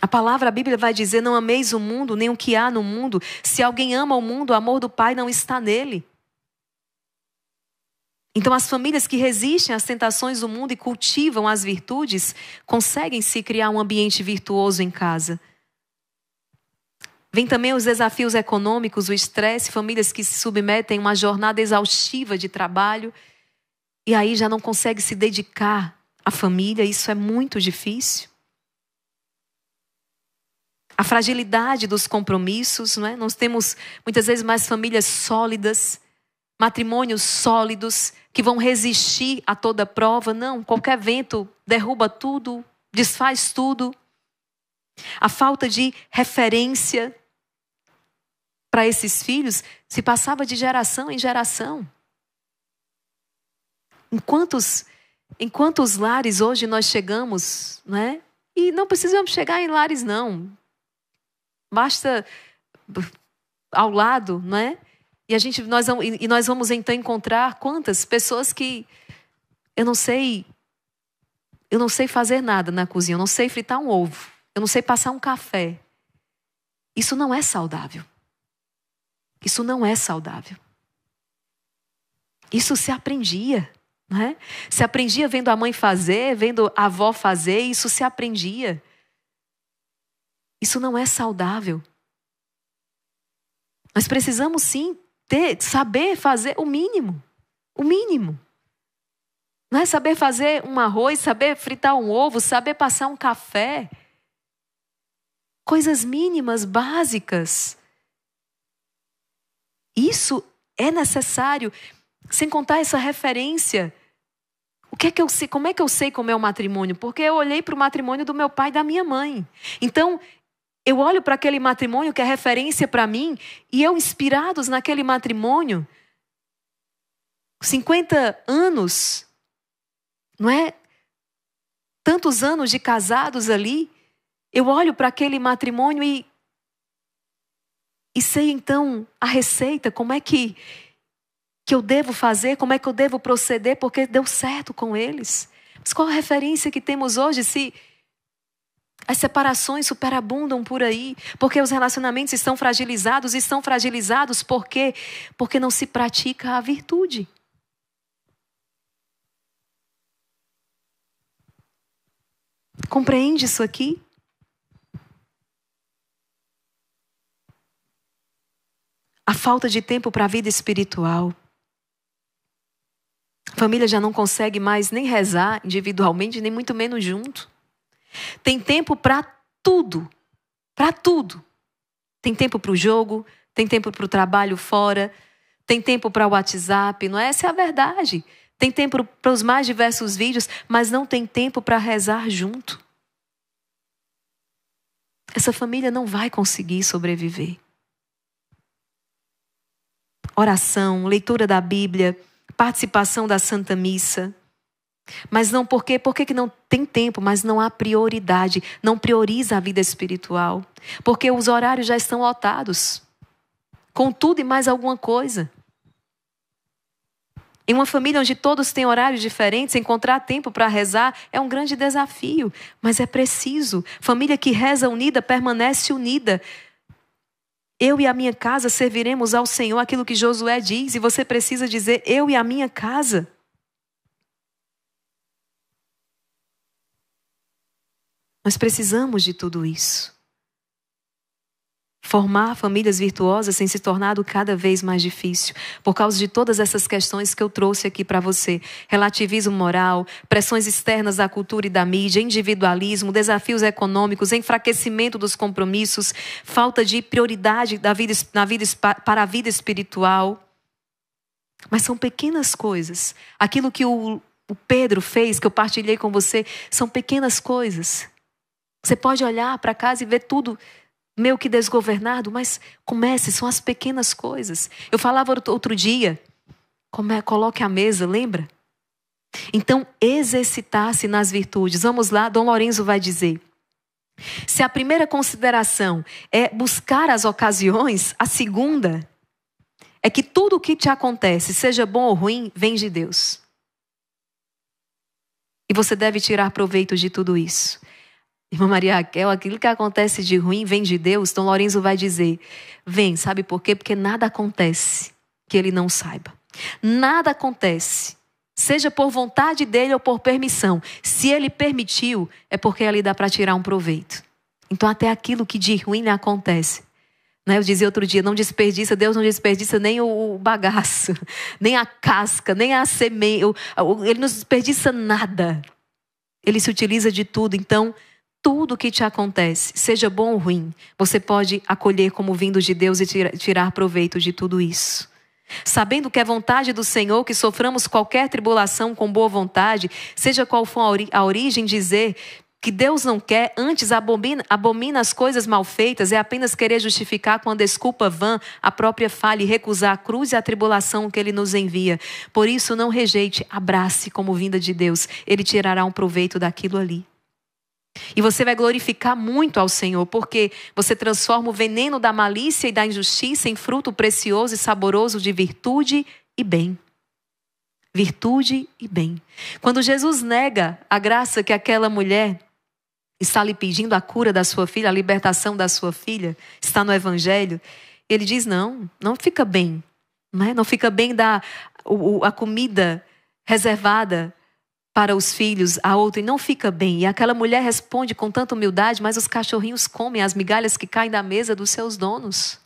A palavra, a Bíblia vai dizer: não ameis o mundo, nem o que há no mundo. Se alguém ama o mundo, o amor do Pai não está nele. Então, as famílias que resistem às tentações do mundo e cultivam as virtudes conseguem se criar um ambiente virtuoso em casa. Vem também os desafios econômicos, o estresse, famílias que se submetem a uma jornada exaustiva de trabalho e aí já não conseguem se dedicar a família, isso é muito difícil. A fragilidade dos compromissos, não é? Nós temos muitas vezes mais famílias sólidas, matrimônios sólidos que vão resistir a toda prova. Não, qualquer vento derruba tudo, desfaz tudo. A falta de referência para esses filhos se passava de geração em geração. enquanto em quantos lares hoje nós chegamos, né? E não precisamos chegar em lares, não. Basta ao lado, né? E, a gente, nós, e nós vamos então encontrar quantas pessoas que eu não sei, eu não sei fazer nada na cozinha, eu não sei fritar um ovo, eu não sei passar um café. Isso não é saudável. Isso não é saudável. Isso se aprendia. Né? Se aprendia vendo a mãe fazer, vendo a avó fazer, isso se aprendia. Isso não é saudável. Nós precisamos sim ter, saber fazer o mínimo. O mínimo. Não é saber fazer um arroz, saber fritar um ovo, saber passar um café. Coisas mínimas, básicas. Isso é necessário, sem contar essa referência o que é que eu sei? Como é que eu sei como é o matrimônio? Porque eu olhei para o matrimônio do meu pai e da minha mãe. Então, eu olho para aquele matrimônio que é referência para mim e eu, inspirados naquele matrimônio, 50 anos, não é? Tantos anos de casados ali, eu olho para aquele matrimônio e, e sei então a receita, como é que que eu devo fazer, como é que eu devo proceder, porque deu certo com eles. Mas qual a referência que temos hoje se as separações superabundam por aí, porque os relacionamentos estão fragilizados, estão fragilizados por quê? Porque não se pratica a virtude. Compreende isso aqui? A falta de tempo para a vida espiritual Família já não consegue mais nem rezar individualmente, nem muito menos junto. Tem tempo para tudo, para tudo. Tem tempo para o jogo, tem tempo para o trabalho fora, tem tempo para o WhatsApp, não é? Essa é a verdade. Tem tempo para os mais diversos vídeos, mas não tem tempo para rezar junto. Essa família não vai conseguir sobreviver. Oração, leitura da Bíblia, participação da Santa Missa. Mas não porque porque Por que não tem tempo, mas não há prioridade, não prioriza a vida espiritual? Porque os horários já estão lotados. Com tudo e mais alguma coisa. Em uma família onde todos têm horários diferentes, encontrar tempo para rezar é um grande desafio, mas é preciso. Família que reza unida permanece unida eu e a minha casa serviremos ao Senhor, aquilo que Josué diz, e você precisa dizer: eu e a minha casa. Nós precisamos de tudo isso. Formar famílias virtuosas tem se tornado cada vez mais difícil por causa de todas essas questões que eu trouxe aqui para você: relativismo moral, pressões externas da cultura e da mídia, individualismo, desafios econômicos, enfraquecimento dos compromissos, falta de prioridade da vida, na vida, para a vida espiritual. Mas são pequenas coisas. Aquilo que o, o Pedro fez, que eu partilhei com você, são pequenas coisas. Você pode olhar para casa e ver tudo meio que desgovernado, mas comece, são as pequenas coisas. Eu falava outro dia, é, coloque a mesa, lembra? Então, exercitar-se nas virtudes. Vamos lá, Dom Lorenzo vai dizer. Se a primeira consideração é buscar as ocasiões, a segunda é que tudo o que te acontece, seja bom ou ruim, vem de Deus. E você deve tirar proveito de tudo isso. Irmã Maria Raquel, aquilo que acontece de ruim vem de Deus. Então Lorenzo vai dizer: vem, sabe por quê? Porque nada acontece que ele não saiba. Nada acontece, seja por vontade dele ou por permissão. Se ele permitiu, é porque ali dá para tirar um proveito. Então, até aquilo que de ruim lhe acontece. Né? Eu dizia outro dia: não desperdiça, Deus não desperdiça nem o bagaço, nem a casca, nem a semente. Ele não desperdiça nada. Ele se utiliza de tudo. Então, tudo o que te acontece, seja bom ou ruim, você pode acolher como vindo de Deus e tirar proveito de tudo isso. Sabendo que é vontade do Senhor que soframos qualquer tribulação com boa vontade, seja qual for a origem, dizer que Deus não quer, antes abomina, abomina as coisas mal feitas, é apenas querer justificar com a desculpa vã a própria falha e recusar a cruz e a tribulação que ele nos envia. Por isso, não rejeite, abrace como vinda de Deus, ele tirará um proveito daquilo ali. E você vai glorificar muito ao Senhor, porque você transforma o veneno da malícia e da injustiça em fruto precioso e saboroso de virtude e bem. Virtude e bem. Quando Jesus nega a graça que aquela mulher está lhe pedindo, a cura da sua filha, a libertação da sua filha, está no Evangelho, ele diz: não, não fica bem. Não, é? não fica bem da, a comida reservada para os filhos a outra e não fica bem. E aquela mulher responde com tanta humildade, mas os cachorrinhos comem as migalhas que caem da mesa dos seus donos.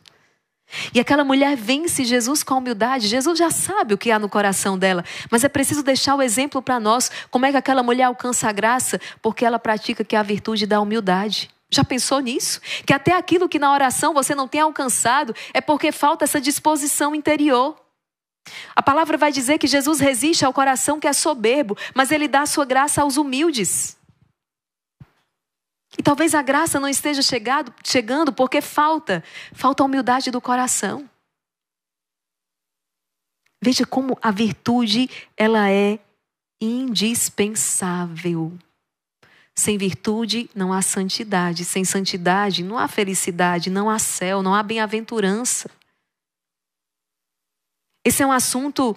E aquela mulher vence Jesus com a humildade. Jesus já sabe o que há no coração dela, mas é preciso deixar o exemplo para nós. Como é que aquela mulher alcança a graça? Porque ela pratica que é a virtude da humildade. Já pensou nisso? Que até aquilo que na oração você não tem alcançado é porque falta essa disposição interior. A palavra vai dizer que Jesus resiste ao coração que é soberbo, mas ele dá a sua graça aos humildes. E talvez a graça não esteja chegado, chegando porque falta, falta a humildade do coração. Veja como a virtude, ela é indispensável. Sem virtude não há santidade, sem santidade não há felicidade, não há céu, não há bem-aventurança. Esse é um assunto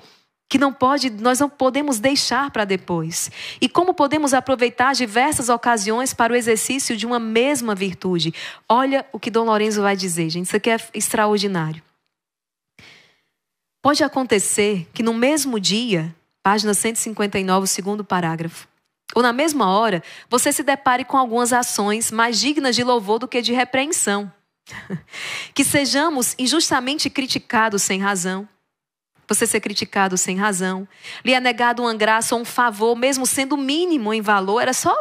que não pode, nós não podemos deixar para depois. E como podemos aproveitar diversas ocasiões para o exercício de uma mesma virtude? Olha o que Dom Lourenço vai dizer, gente, isso aqui é extraordinário. Pode acontecer que no mesmo dia, página 159, segundo parágrafo, ou na mesma hora, você se depare com algumas ações mais dignas de louvor do que de repreensão. que sejamos injustamente criticados sem razão você ser criticado sem razão, lhe é negado uma graça ou um favor, mesmo sendo mínimo em valor, era só.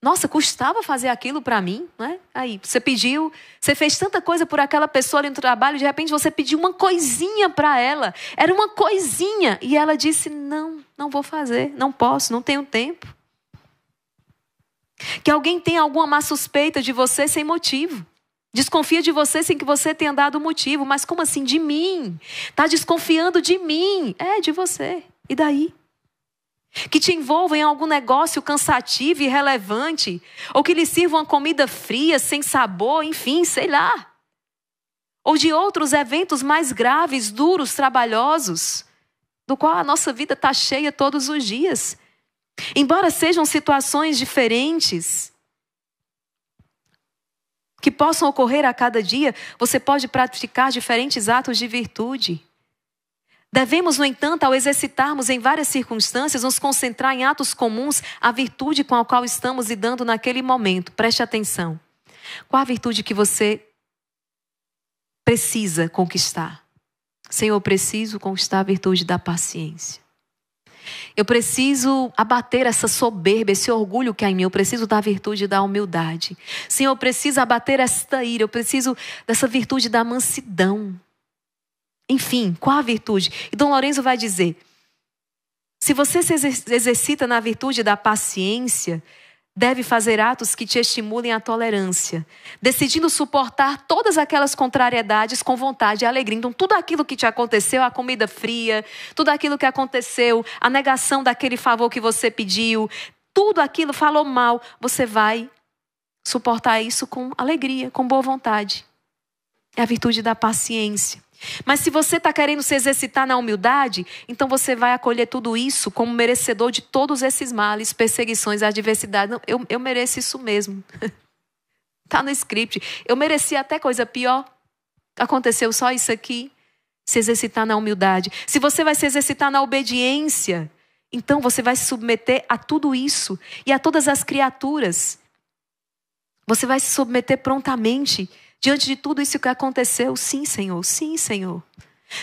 Nossa, custava fazer aquilo para mim, né? Aí, você pediu, você fez tanta coisa por aquela pessoa ali no trabalho, de repente você pediu uma coisinha para ela, era uma coisinha, e ela disse: Não, não vou fazer, não posso, não tenho tempo. Que alguém tenha alguma má suspeita de você sem motivo. Desconfia de você sem que você tenha dado motivo. Mas como assim? De mim. Está desconfiando de mim. É, de você. E daí? Que te envolva em algum negócio cansativo e relevante. Ou que lhe sirva uma comida fria, sem sabor, enfim, sei lá. Ou de outros eventos mais graves, duros, trabalhosos, do qual a nossa vida está cheia todos os dias. Embora sejam situações diferentes, que possam ocorrer a cada dia, você pode praticar diferentes atos de virtude. Devemos, no entanto, ao exercitarmos em várias circunstâncias, nos concentrar em atos comuns à virtude com a qual estamos lidando naquele momento. Preste atenção. Qual a virtude que você precisa conquistar? Senhor, preciso conquistar a virtude da paciência. Eu preciso abater essa soberba, esse orgulho que há em mim. Eu preciso da virtude da humildade. Senhor, eu preciso abater esta ira. Eu preciso dessa virtude da mansidão. Enfim, qual a virtude? E Dom Lourenço vai dizer: se você se exercita na virtude da paciência, deve fazer atos que te estimulem à tolerância, decidindo suportar todas aquelas contrariedades com vontade e alegria. Então, tudo aquilo que te aconteceu, a comida fria, tudo aquilo que aconteceu, a negação daquele favor que você pediu, tudo aquilo falou mal, você vai suportar isso com alegria, com boa vontade. É a virtude da paciência. Mas se você está querendo se exercitar na humildade, então você vai acolher tudo isso como merecedor de todos esses males, perseguições, adversidade. eu, eu mereço isso mesmo. Está no script. Eu merecia até coisa pior. Aconteceu só isso aqui. Se exercitar na humildade. Se você vai se exercitar na obediência, então você vai se submeter a tudo isso e a todas as criaturas. Você vai se submeter prontamente. Diante de tudo isso que aconteceu, sim, Senhor, sim, Senhor.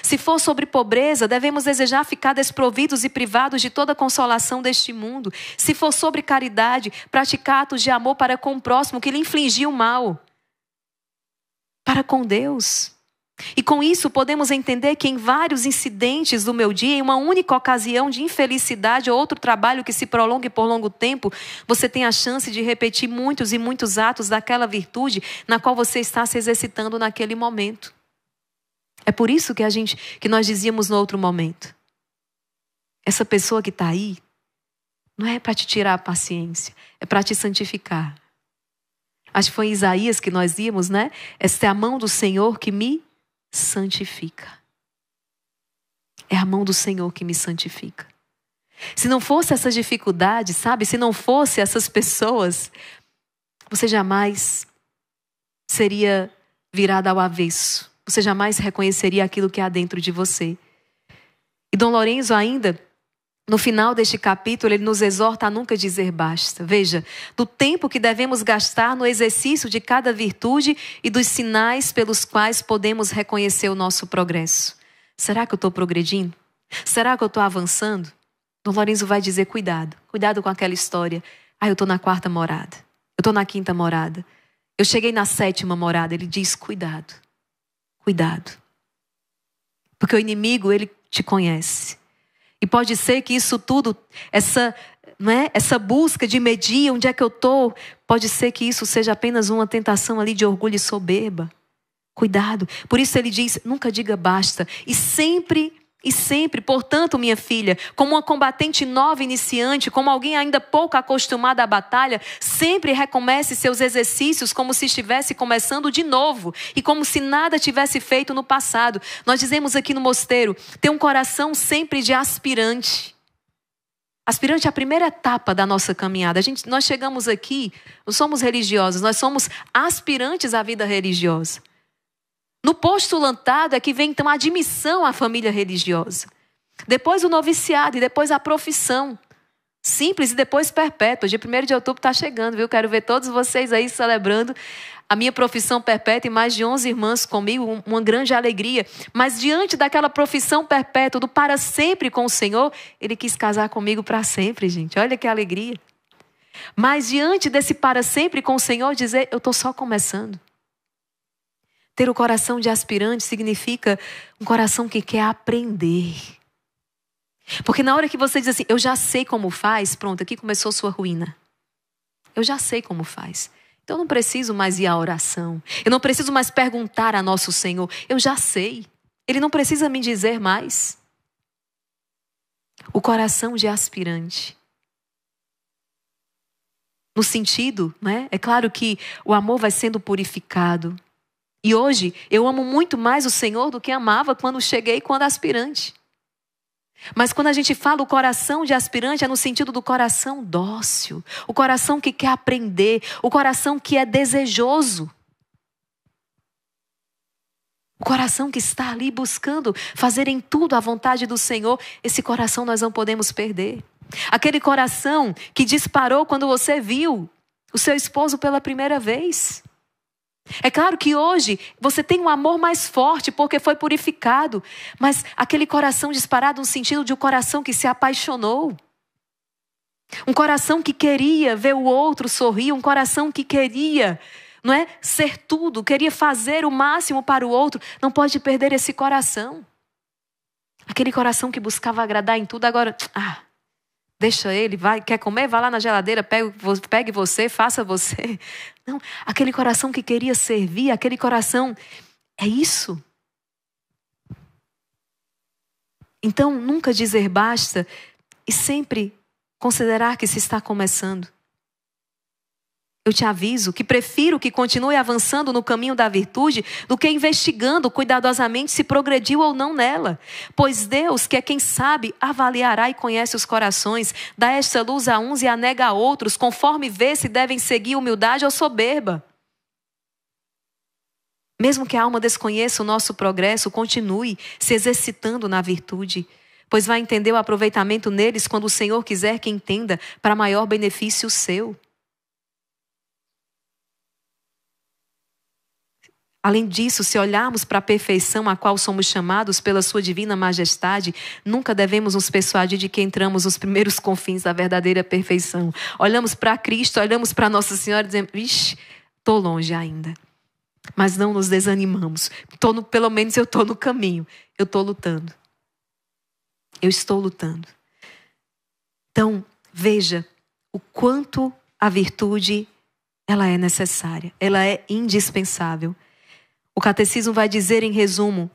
Se for sobre pobreza, devemos desejar ficar desprovidos e privados de toda consolação deste mundo. Se for sobre caridade, praticar atos de amor para com o próximo que lhe infligiu mal. Para com Deus. E com isso podemos entender que em vários incidentes do meu dia, em uma única ocasião de infelicidade ou outro trabalho que se prolongue por longo tempo, você tem a chance de repetir muitos e muitos atos daquela virtude na qual você está se exercitando naquele momento. É por isso que a gente que nós dizíamos no outro momento. Essa pessoa que está aí não é para te tirar a paciência, é para te santificar. Acho que foi em Isaías que nós vimos, né? Esta é a mão do Senhor que me santifica. É a mão do Senhor que me santifica. Se não fosse essas dificuldades, sabe? Se não fosse essas pessoas, você jamais seria virada ao avesso. Você jamais reconheceria aquilo que há dentro de você. E Dom Lourenço ainda no final deste capítulo, ele nos exorta a nunca dizer basta. Veja, do tempo que devemos gastar no exercício de cada virtude e dos sinais pelos quais podemos reconhecer o nosso progresso. Será que eu estou progredindo? Será que eu estou avançando? Dom Lorenzo vai dizer: cuidado, cuidado com aquela história. Ah, eu estou na quarta morada, eu estou na quinta morada, eu cheguei na sétima morada. Ele diz: cuidado, cuidado. Porque o inimigo, ele te conhece. E pode ser que isso tudo, essa, né, essa busca de medir onde é que eu estou, pode ser que isso seja apenas uma tentação ali de orgulho e soberba. Cuidado. Por isso ele diz: nunca diga basta. E sempre e sempre, portanto, minha filha, como uma combatente nova iniciante, como alguém ainda pouco acostumada à batalha, sempre recomece seus exercícios como se estivesse começando de novo e como se nada tivesse feito no passado. Nós dizemos aqui no mosteiro: ter um coração sempre de aspirante. Aspirante é a primeira etapa da nossa caminhada. A gente, nós chegamos aqui, não somos religiosos, nós somos aspirantes à vida religiosa. No postulantado é que vem então a admissão à família religiosa. Depois o noviciado e depois a profissão. Simples e depois perpétua. Dia 1 de outubro está chegando, viu? Quero ver todos vocês aí celebrando a minha profissão perpétua e mais de 11 irmãs comigo, uma grande alegria. Mas diante daquela profissão perpétua, do para sempre com o Senhor, ele quis casar comigo para sempre, gente. Olha que alegria. Mas diante desse para sempre com o Senhor, dizer: eu estou só começando. Ter o coração de aspirante significa um coração que quer aprender. Porque na hora que você diz assim, eu já sei como faz, pronto, aqui começou sua ruína. Eu já sei como faz. Então eu não preciso mais ir à oração. Eu não preciso mais perguntar a nosso Senhor. Eu já sei. Ele não precisa me dizer mais. O coração de aspirante. No sentido, né? É claro que o amor vai sendo purificado, e hoje eu amo muito mais o Senhor do que amava quando cheguei quando aspirante. Mas quando a gente fala o coração de aspirante, é no sentido do coração dócil, o coração que quer aprender, o coração que é desejoso. O coração que está ali buscando fazer em tudo a vontade do Senhor, esse coração nós não podemos perder. Aquele coração que disparou quando você viu o seu esposo pela primeira vez. É claro que hoje você tem um amor mais forte porque foi purificado, mas aquele coração disparado no sentido de um coração que se apaixonou. Um coração que queria ver o outro sorrir, um coração que queria, não é, ser tudo, queria fazer o máximo para o outro, não pode perder esse coração. Aquele coração que buscava agradar em tudo agora, ah, deixa ele, vai, quer comer? Vá lá na geladeira, pegue, pegue você, faça você. Não, aquele coração que queria servir, aquele coração. É isso. Então, nunca dizer basta e sempre considerar que se está começando. Eu te aviso que prefiro que continue avançando no caminho da virtude do que investigando cuidadosamente se progrediu ou não nela. Pois Deus, que é quem sabe, avaliará e conhece os corações, dá esta luz a uns e a nega a outros, conforme vê se devem seguir humildade ou soberba. Mesmo que a alma desconheça o nosso progresso, continue se exercitando na virtude, pois vai entender o aproveitamento neles quando o Senhor quiser que entenda, para maior benefício seu. Além disso, se olharmos para a perfeição a qual somos chamados pela Sua Divina Majestade, nunca devemos nos persuadir de que entramos nos primeiros confins da verdadeira perfeição. Olhamos para Cristo, olhamos para Nossa Senhora e dizemos: Ixi, estou longe ainda. Mas não nos desanimamos. Tô no, pelo menos eu estou no caminho. Eu estou lutando. Eu estou lutando. Então, veja o quanto a virtude ela é necessária, ela é indispensável o catecismo vai dizer, em resumo,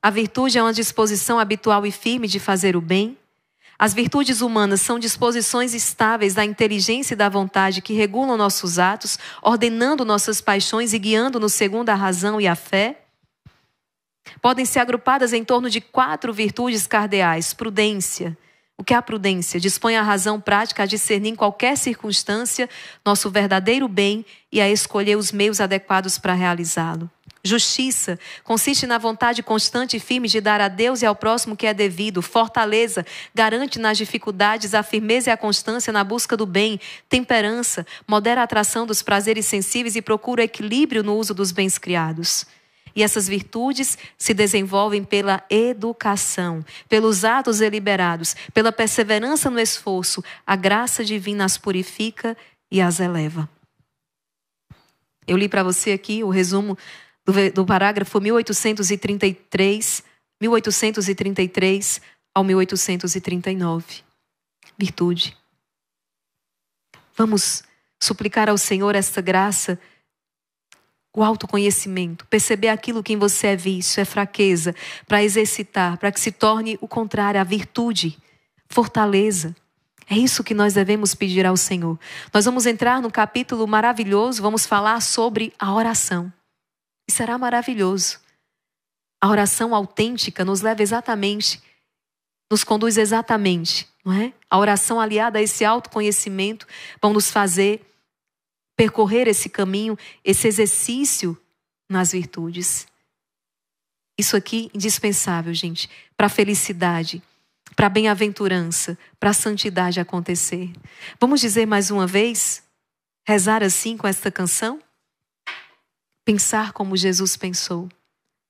a virtude é uma disposição habitual e firme de fazer o bem. As virtudes humanas são disposições estáveis da inteligência e da vontade que regulam nossos atos, ordenando nossas paixões e guiando-nos segundo a razão e a fé. Podem ser agrupadas em torno de quatro virtudes cardeais: prudência. O que é a prudência? Dispõe a razão prática a discernir em qualquer circunstância nosso verdadeiro bem e a escolher os meios adequados para realizá-lo. Justiça consiste na vontade constante e firme de dar a Deus e ao próximo o que é devido. Fortaleza garante nas dificuldades a firmeza e a constância na busca do bem. Temperança modera a atração dos prazeres sensíveis e procura equilíbrio no uso dos bens criados. E essas virtudes se desenvolvem pela educação, pelos atos deliberados, pela perseverança no esforço. A graça divina as purifica e as eleva. Eu li para você aqui o resumo do, do parágrafo 1833, 1833 ao 1839. Virtude. Vamos suplicar ao Senhor essa graça, o autoconhecimento, perceber aquilo que em você é vício, é fraqueza, para exercitar, para que se torne o contrário, a virtude, fortaleza. É isso que nós devemos pedir ao Senhor. Nós vamos entrar no capítulo maravilhoso, vamos falar sobre a oração e será maravilhoso. A oração autêntica nos leva exatamente, nos conduz exatamente, não é? A oração aliada a esse autoconhecimento vão nos fazer percorrer esse caminho, esse exercício nas virtudes. Isso aqui indispensável, gente, para a felicidade, para a bem-aventurança, para a santidade acontecer. Vamos dizer mais uma vez? Rezar assim com esta canção? pensar como Jesus pensou,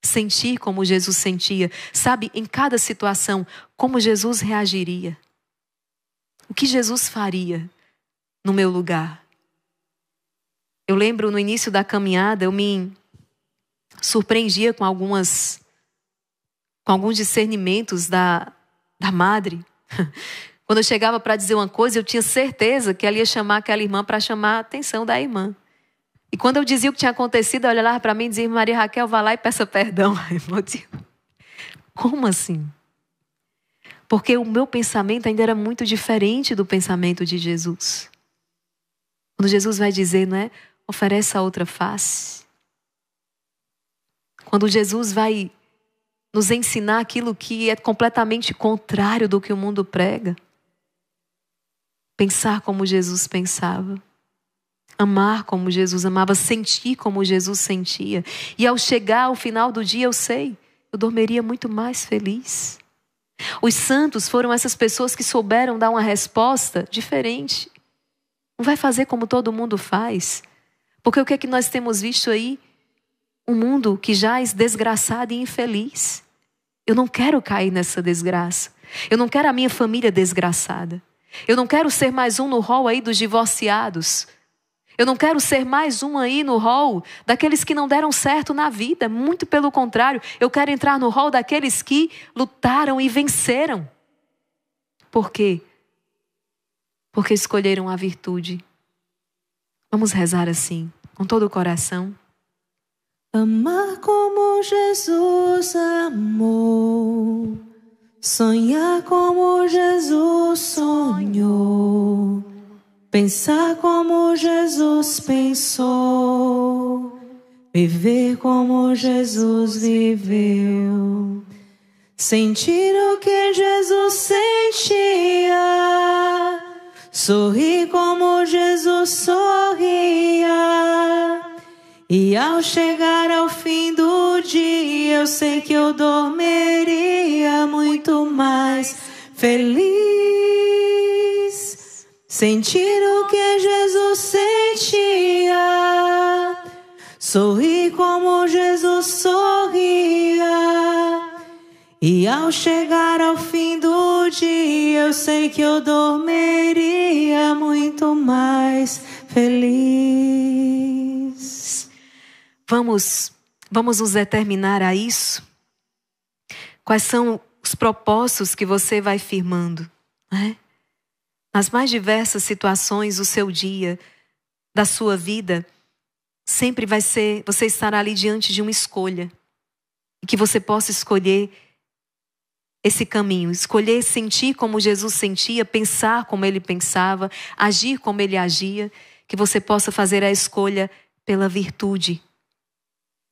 sentir como Jesus sentia, sabe, em cada situação, como Jesus reagiria. O que Jesus faria no meu lugar? Eu lembro no início da caminhada, eu me surpreendia com algumas com alguns discernimentos da da madre. Quando eu chegava para dizer uma coisa, eu tinha certeza que ela ia chamar aquela irmã para chamar a atenção da irmã. E quando eu dizia o que tinha acontecido, ela olhava para mim e dizia: Maria Raquel, vá lá e peça perdão. Eu digo, como assim? Porque o meu pensamento ainda era muito diferente do pensamento de Jesus. Quando Jesus vai dizer, não é? Ofereça a outra face. Quando Jesus vai nos ensinar aquilo que é completamente contrário do que o mundo prega. Pensar como Jesus pensava amar como Jesus amava, sentir como Jesus sentia. E ao chegar ao final do dia, eu sei, eu dormiria muito mais feliz. Os santos foram essas pessoas que souberam dar uma resposta diferente. Não vai fazer como todo mundo faz. Porque o que é que nós temos visto aí? Um mundo que já é desgraçado e infeliz. Eu não quero cair nessa desgraça. Eu não quero a minha família desgraçada. Eu não quero ser mais um no rol aí dos divorciados. Eu não quero ser mais um aí no hall daqueles que não deram certo na vida. Muito pelo contrário, eu quero entrar no hall daqueles que lutaram e venceram. Por quê? Porque escolheram a virtude. Vamos rezar assim, com todo o coração. Amar como Jesus amou, sonhar como Jesus sonhou Pensar como Jesus pensou, viver como Jesus viveu, sentir o que Jesus sentia, sorrir como Jesus sorria. E ao chegar ao fim do dia, eu sei que eu dormiria muito mais feliz. Sentir o que Jesus sentia, sorrir como Jesus sorria. E ao chegar ao fim do dia, eu sei que eu dormiria muito mais feliz. Vamos, vamos nos determinar a isso? Quais são os propósitos que você vai firmando? Né? nas mais diversas situações do seu dia, da sua vida, sempre vai ser, você estará ali diante de uma escolha. E que você possa escolher esse caminho, escolher sentir como Jesus sentia, pensar como ele pensava, agir como ele agia, que você possa fazer a escolha pela virtude.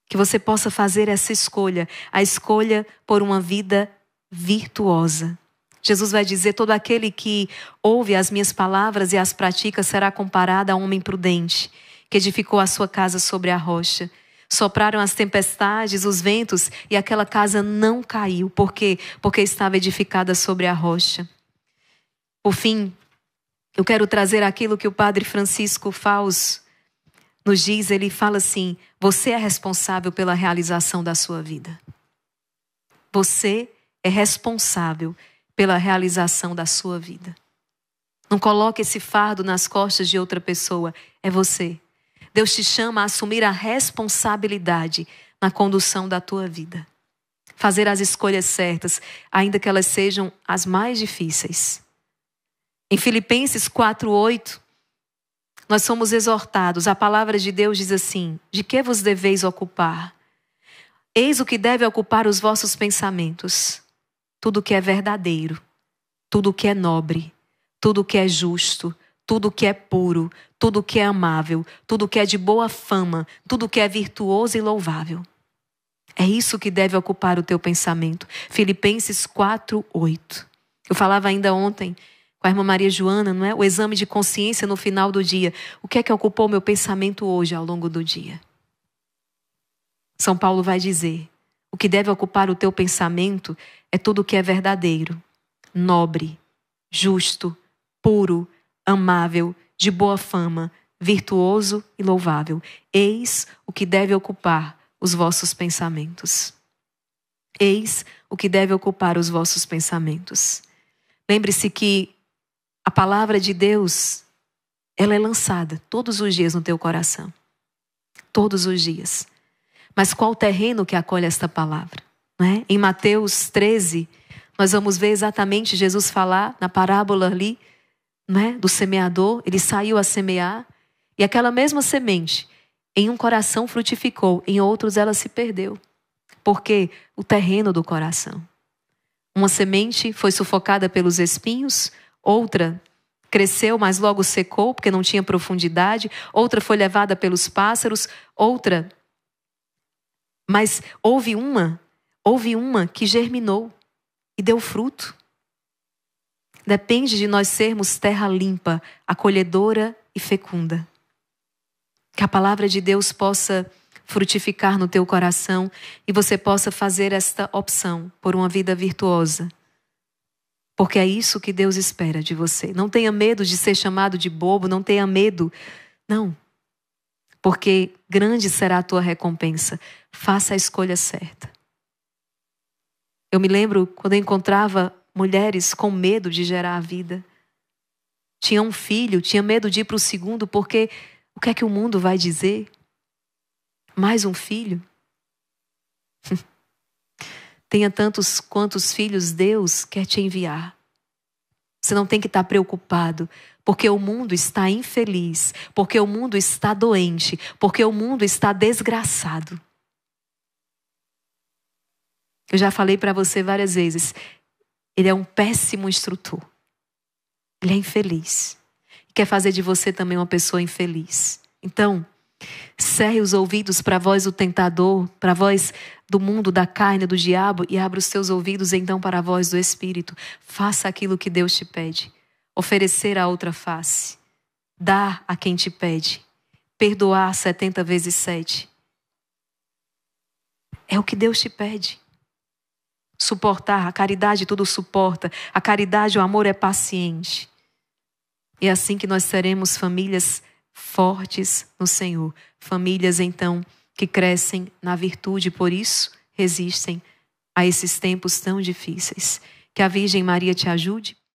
Que você possa fazer essa escolha, a escolha por uma vida virtuosa. Jesus vai dizer: todo aquele que ouve as minhas palavras e as pratica será comparado a um homem prudente, que edificou a sua casa sobre a rocha. Sopraram as tempestades, os ventos, e aquela casa não caiu. Por quê? Porque estava edificada sobre a rocha. Por fim, eu quero trazer aquilo que o padre Francisco Faus nos diz, ele fala assim: você é responsável pela realização da sua vida. Você é responsável pela realização da sua vida. Não coloque esse fardo nas costas de outra pessoa, é você. Deus te chama a assumir a responsabilidade na condução da tua vida. Fazer as escolhas certas, ainda que elas sejam as mais difíceis. Em Filipenses 4:8, nós somos exortados. A palavra de Deus diz assim: De que vos deveis ocupar? Eis o que deve ocupar os vossos pensamentos tudo que é verdadeiro, tudo que é nobre, tudo que é justo, tudo que é puro, tudo que é amável, tudo que é de boa fama, tudo que é virtuoso e louvável. É isso que deve ocupar o teu pensamento. Filipenses 4, 8. Eu falava ainda ontem com a irmã Maria Joana, não é? O exame de consciência no final do dia. O que é que ocupou meu pensamento hoje ao longo do dia? São Paulo vai dizer: o que deve ocupar o teu pensamento é tudo o que é verdadeiro, nobre, justo, puro, amável, de boa fama, virtuoso e louvável. Eis o que deve ocupar os vossos pensamentos. Eis o que deve ocupar os vossos pensamentos. Lembre-se que a palavra de Deus, ela é lançada todos os dias no teu coração. Todos os dias. Mas qual o terreno que acolhe esta palavra? É? Em Mateus 13, nós vamos ver exatamente Jesus falar na parábola ali é? do semeador. Ele saiu a semear e aquela mesma semente em um coração frutificou, em outros ela se perdeu. Porque o terreno do coração. Uma semente foi sufocada pelos espinhos, outra cresceu, mas logo secou porque não tinha profundidade, outra foi levada pelos pássaros, outra. Mas houve uma Houve uma que germinou e deu fruto. Depende de nós sermos terra limpa, acolhedora e fecunda. Que a palavra de Deus possa frutificar no teu coração e você possa fazer esta opção por uma vida virtuosa. Porque é isso que Deus espera de você. Não tenha medo de ser chamado de bobo, não tenha medo. Não. Porque grande será a tua recompensa. Faça a escolha certa. Eu me lembro quando eu encontrava mulheres com medo de gerar a vida. Tinha um filho, tinha medo de ir para o segundo, porque o que é que o mundo vai dizer? Mais um filho? Tenha tantos quantos filhos Deus quer te enviar. Você não tem que estar preocupado, porque o mundo está infeliz, porque o mundo está doente, porque o mundo está desgraçado. Eu já falei para você várias vezes. Ele é um péssimo instrutor. Ele é infeliz. Quer fazer de você também uma pessoa infeliz. Então, cerre os ouvidos para voz do tentador, para voz do mundo, da carne, do diabo, e abra os seus ouvidos então para a voz do Espírito. Faça aquilo que Deus te pede. Oferecer a outra face. Dar a quem te pede. Perdoar 70 vezes 7. É o que Deus te pede suportar. A caridade tudo suporta. A caridade, o amor é paciente. É assim que nós seremos famílias fortes no Senhor. Famílias, então, que crescem na virtude, por isso resistem a esses tempos tão difíceis. Que a Virgem Maria te ajude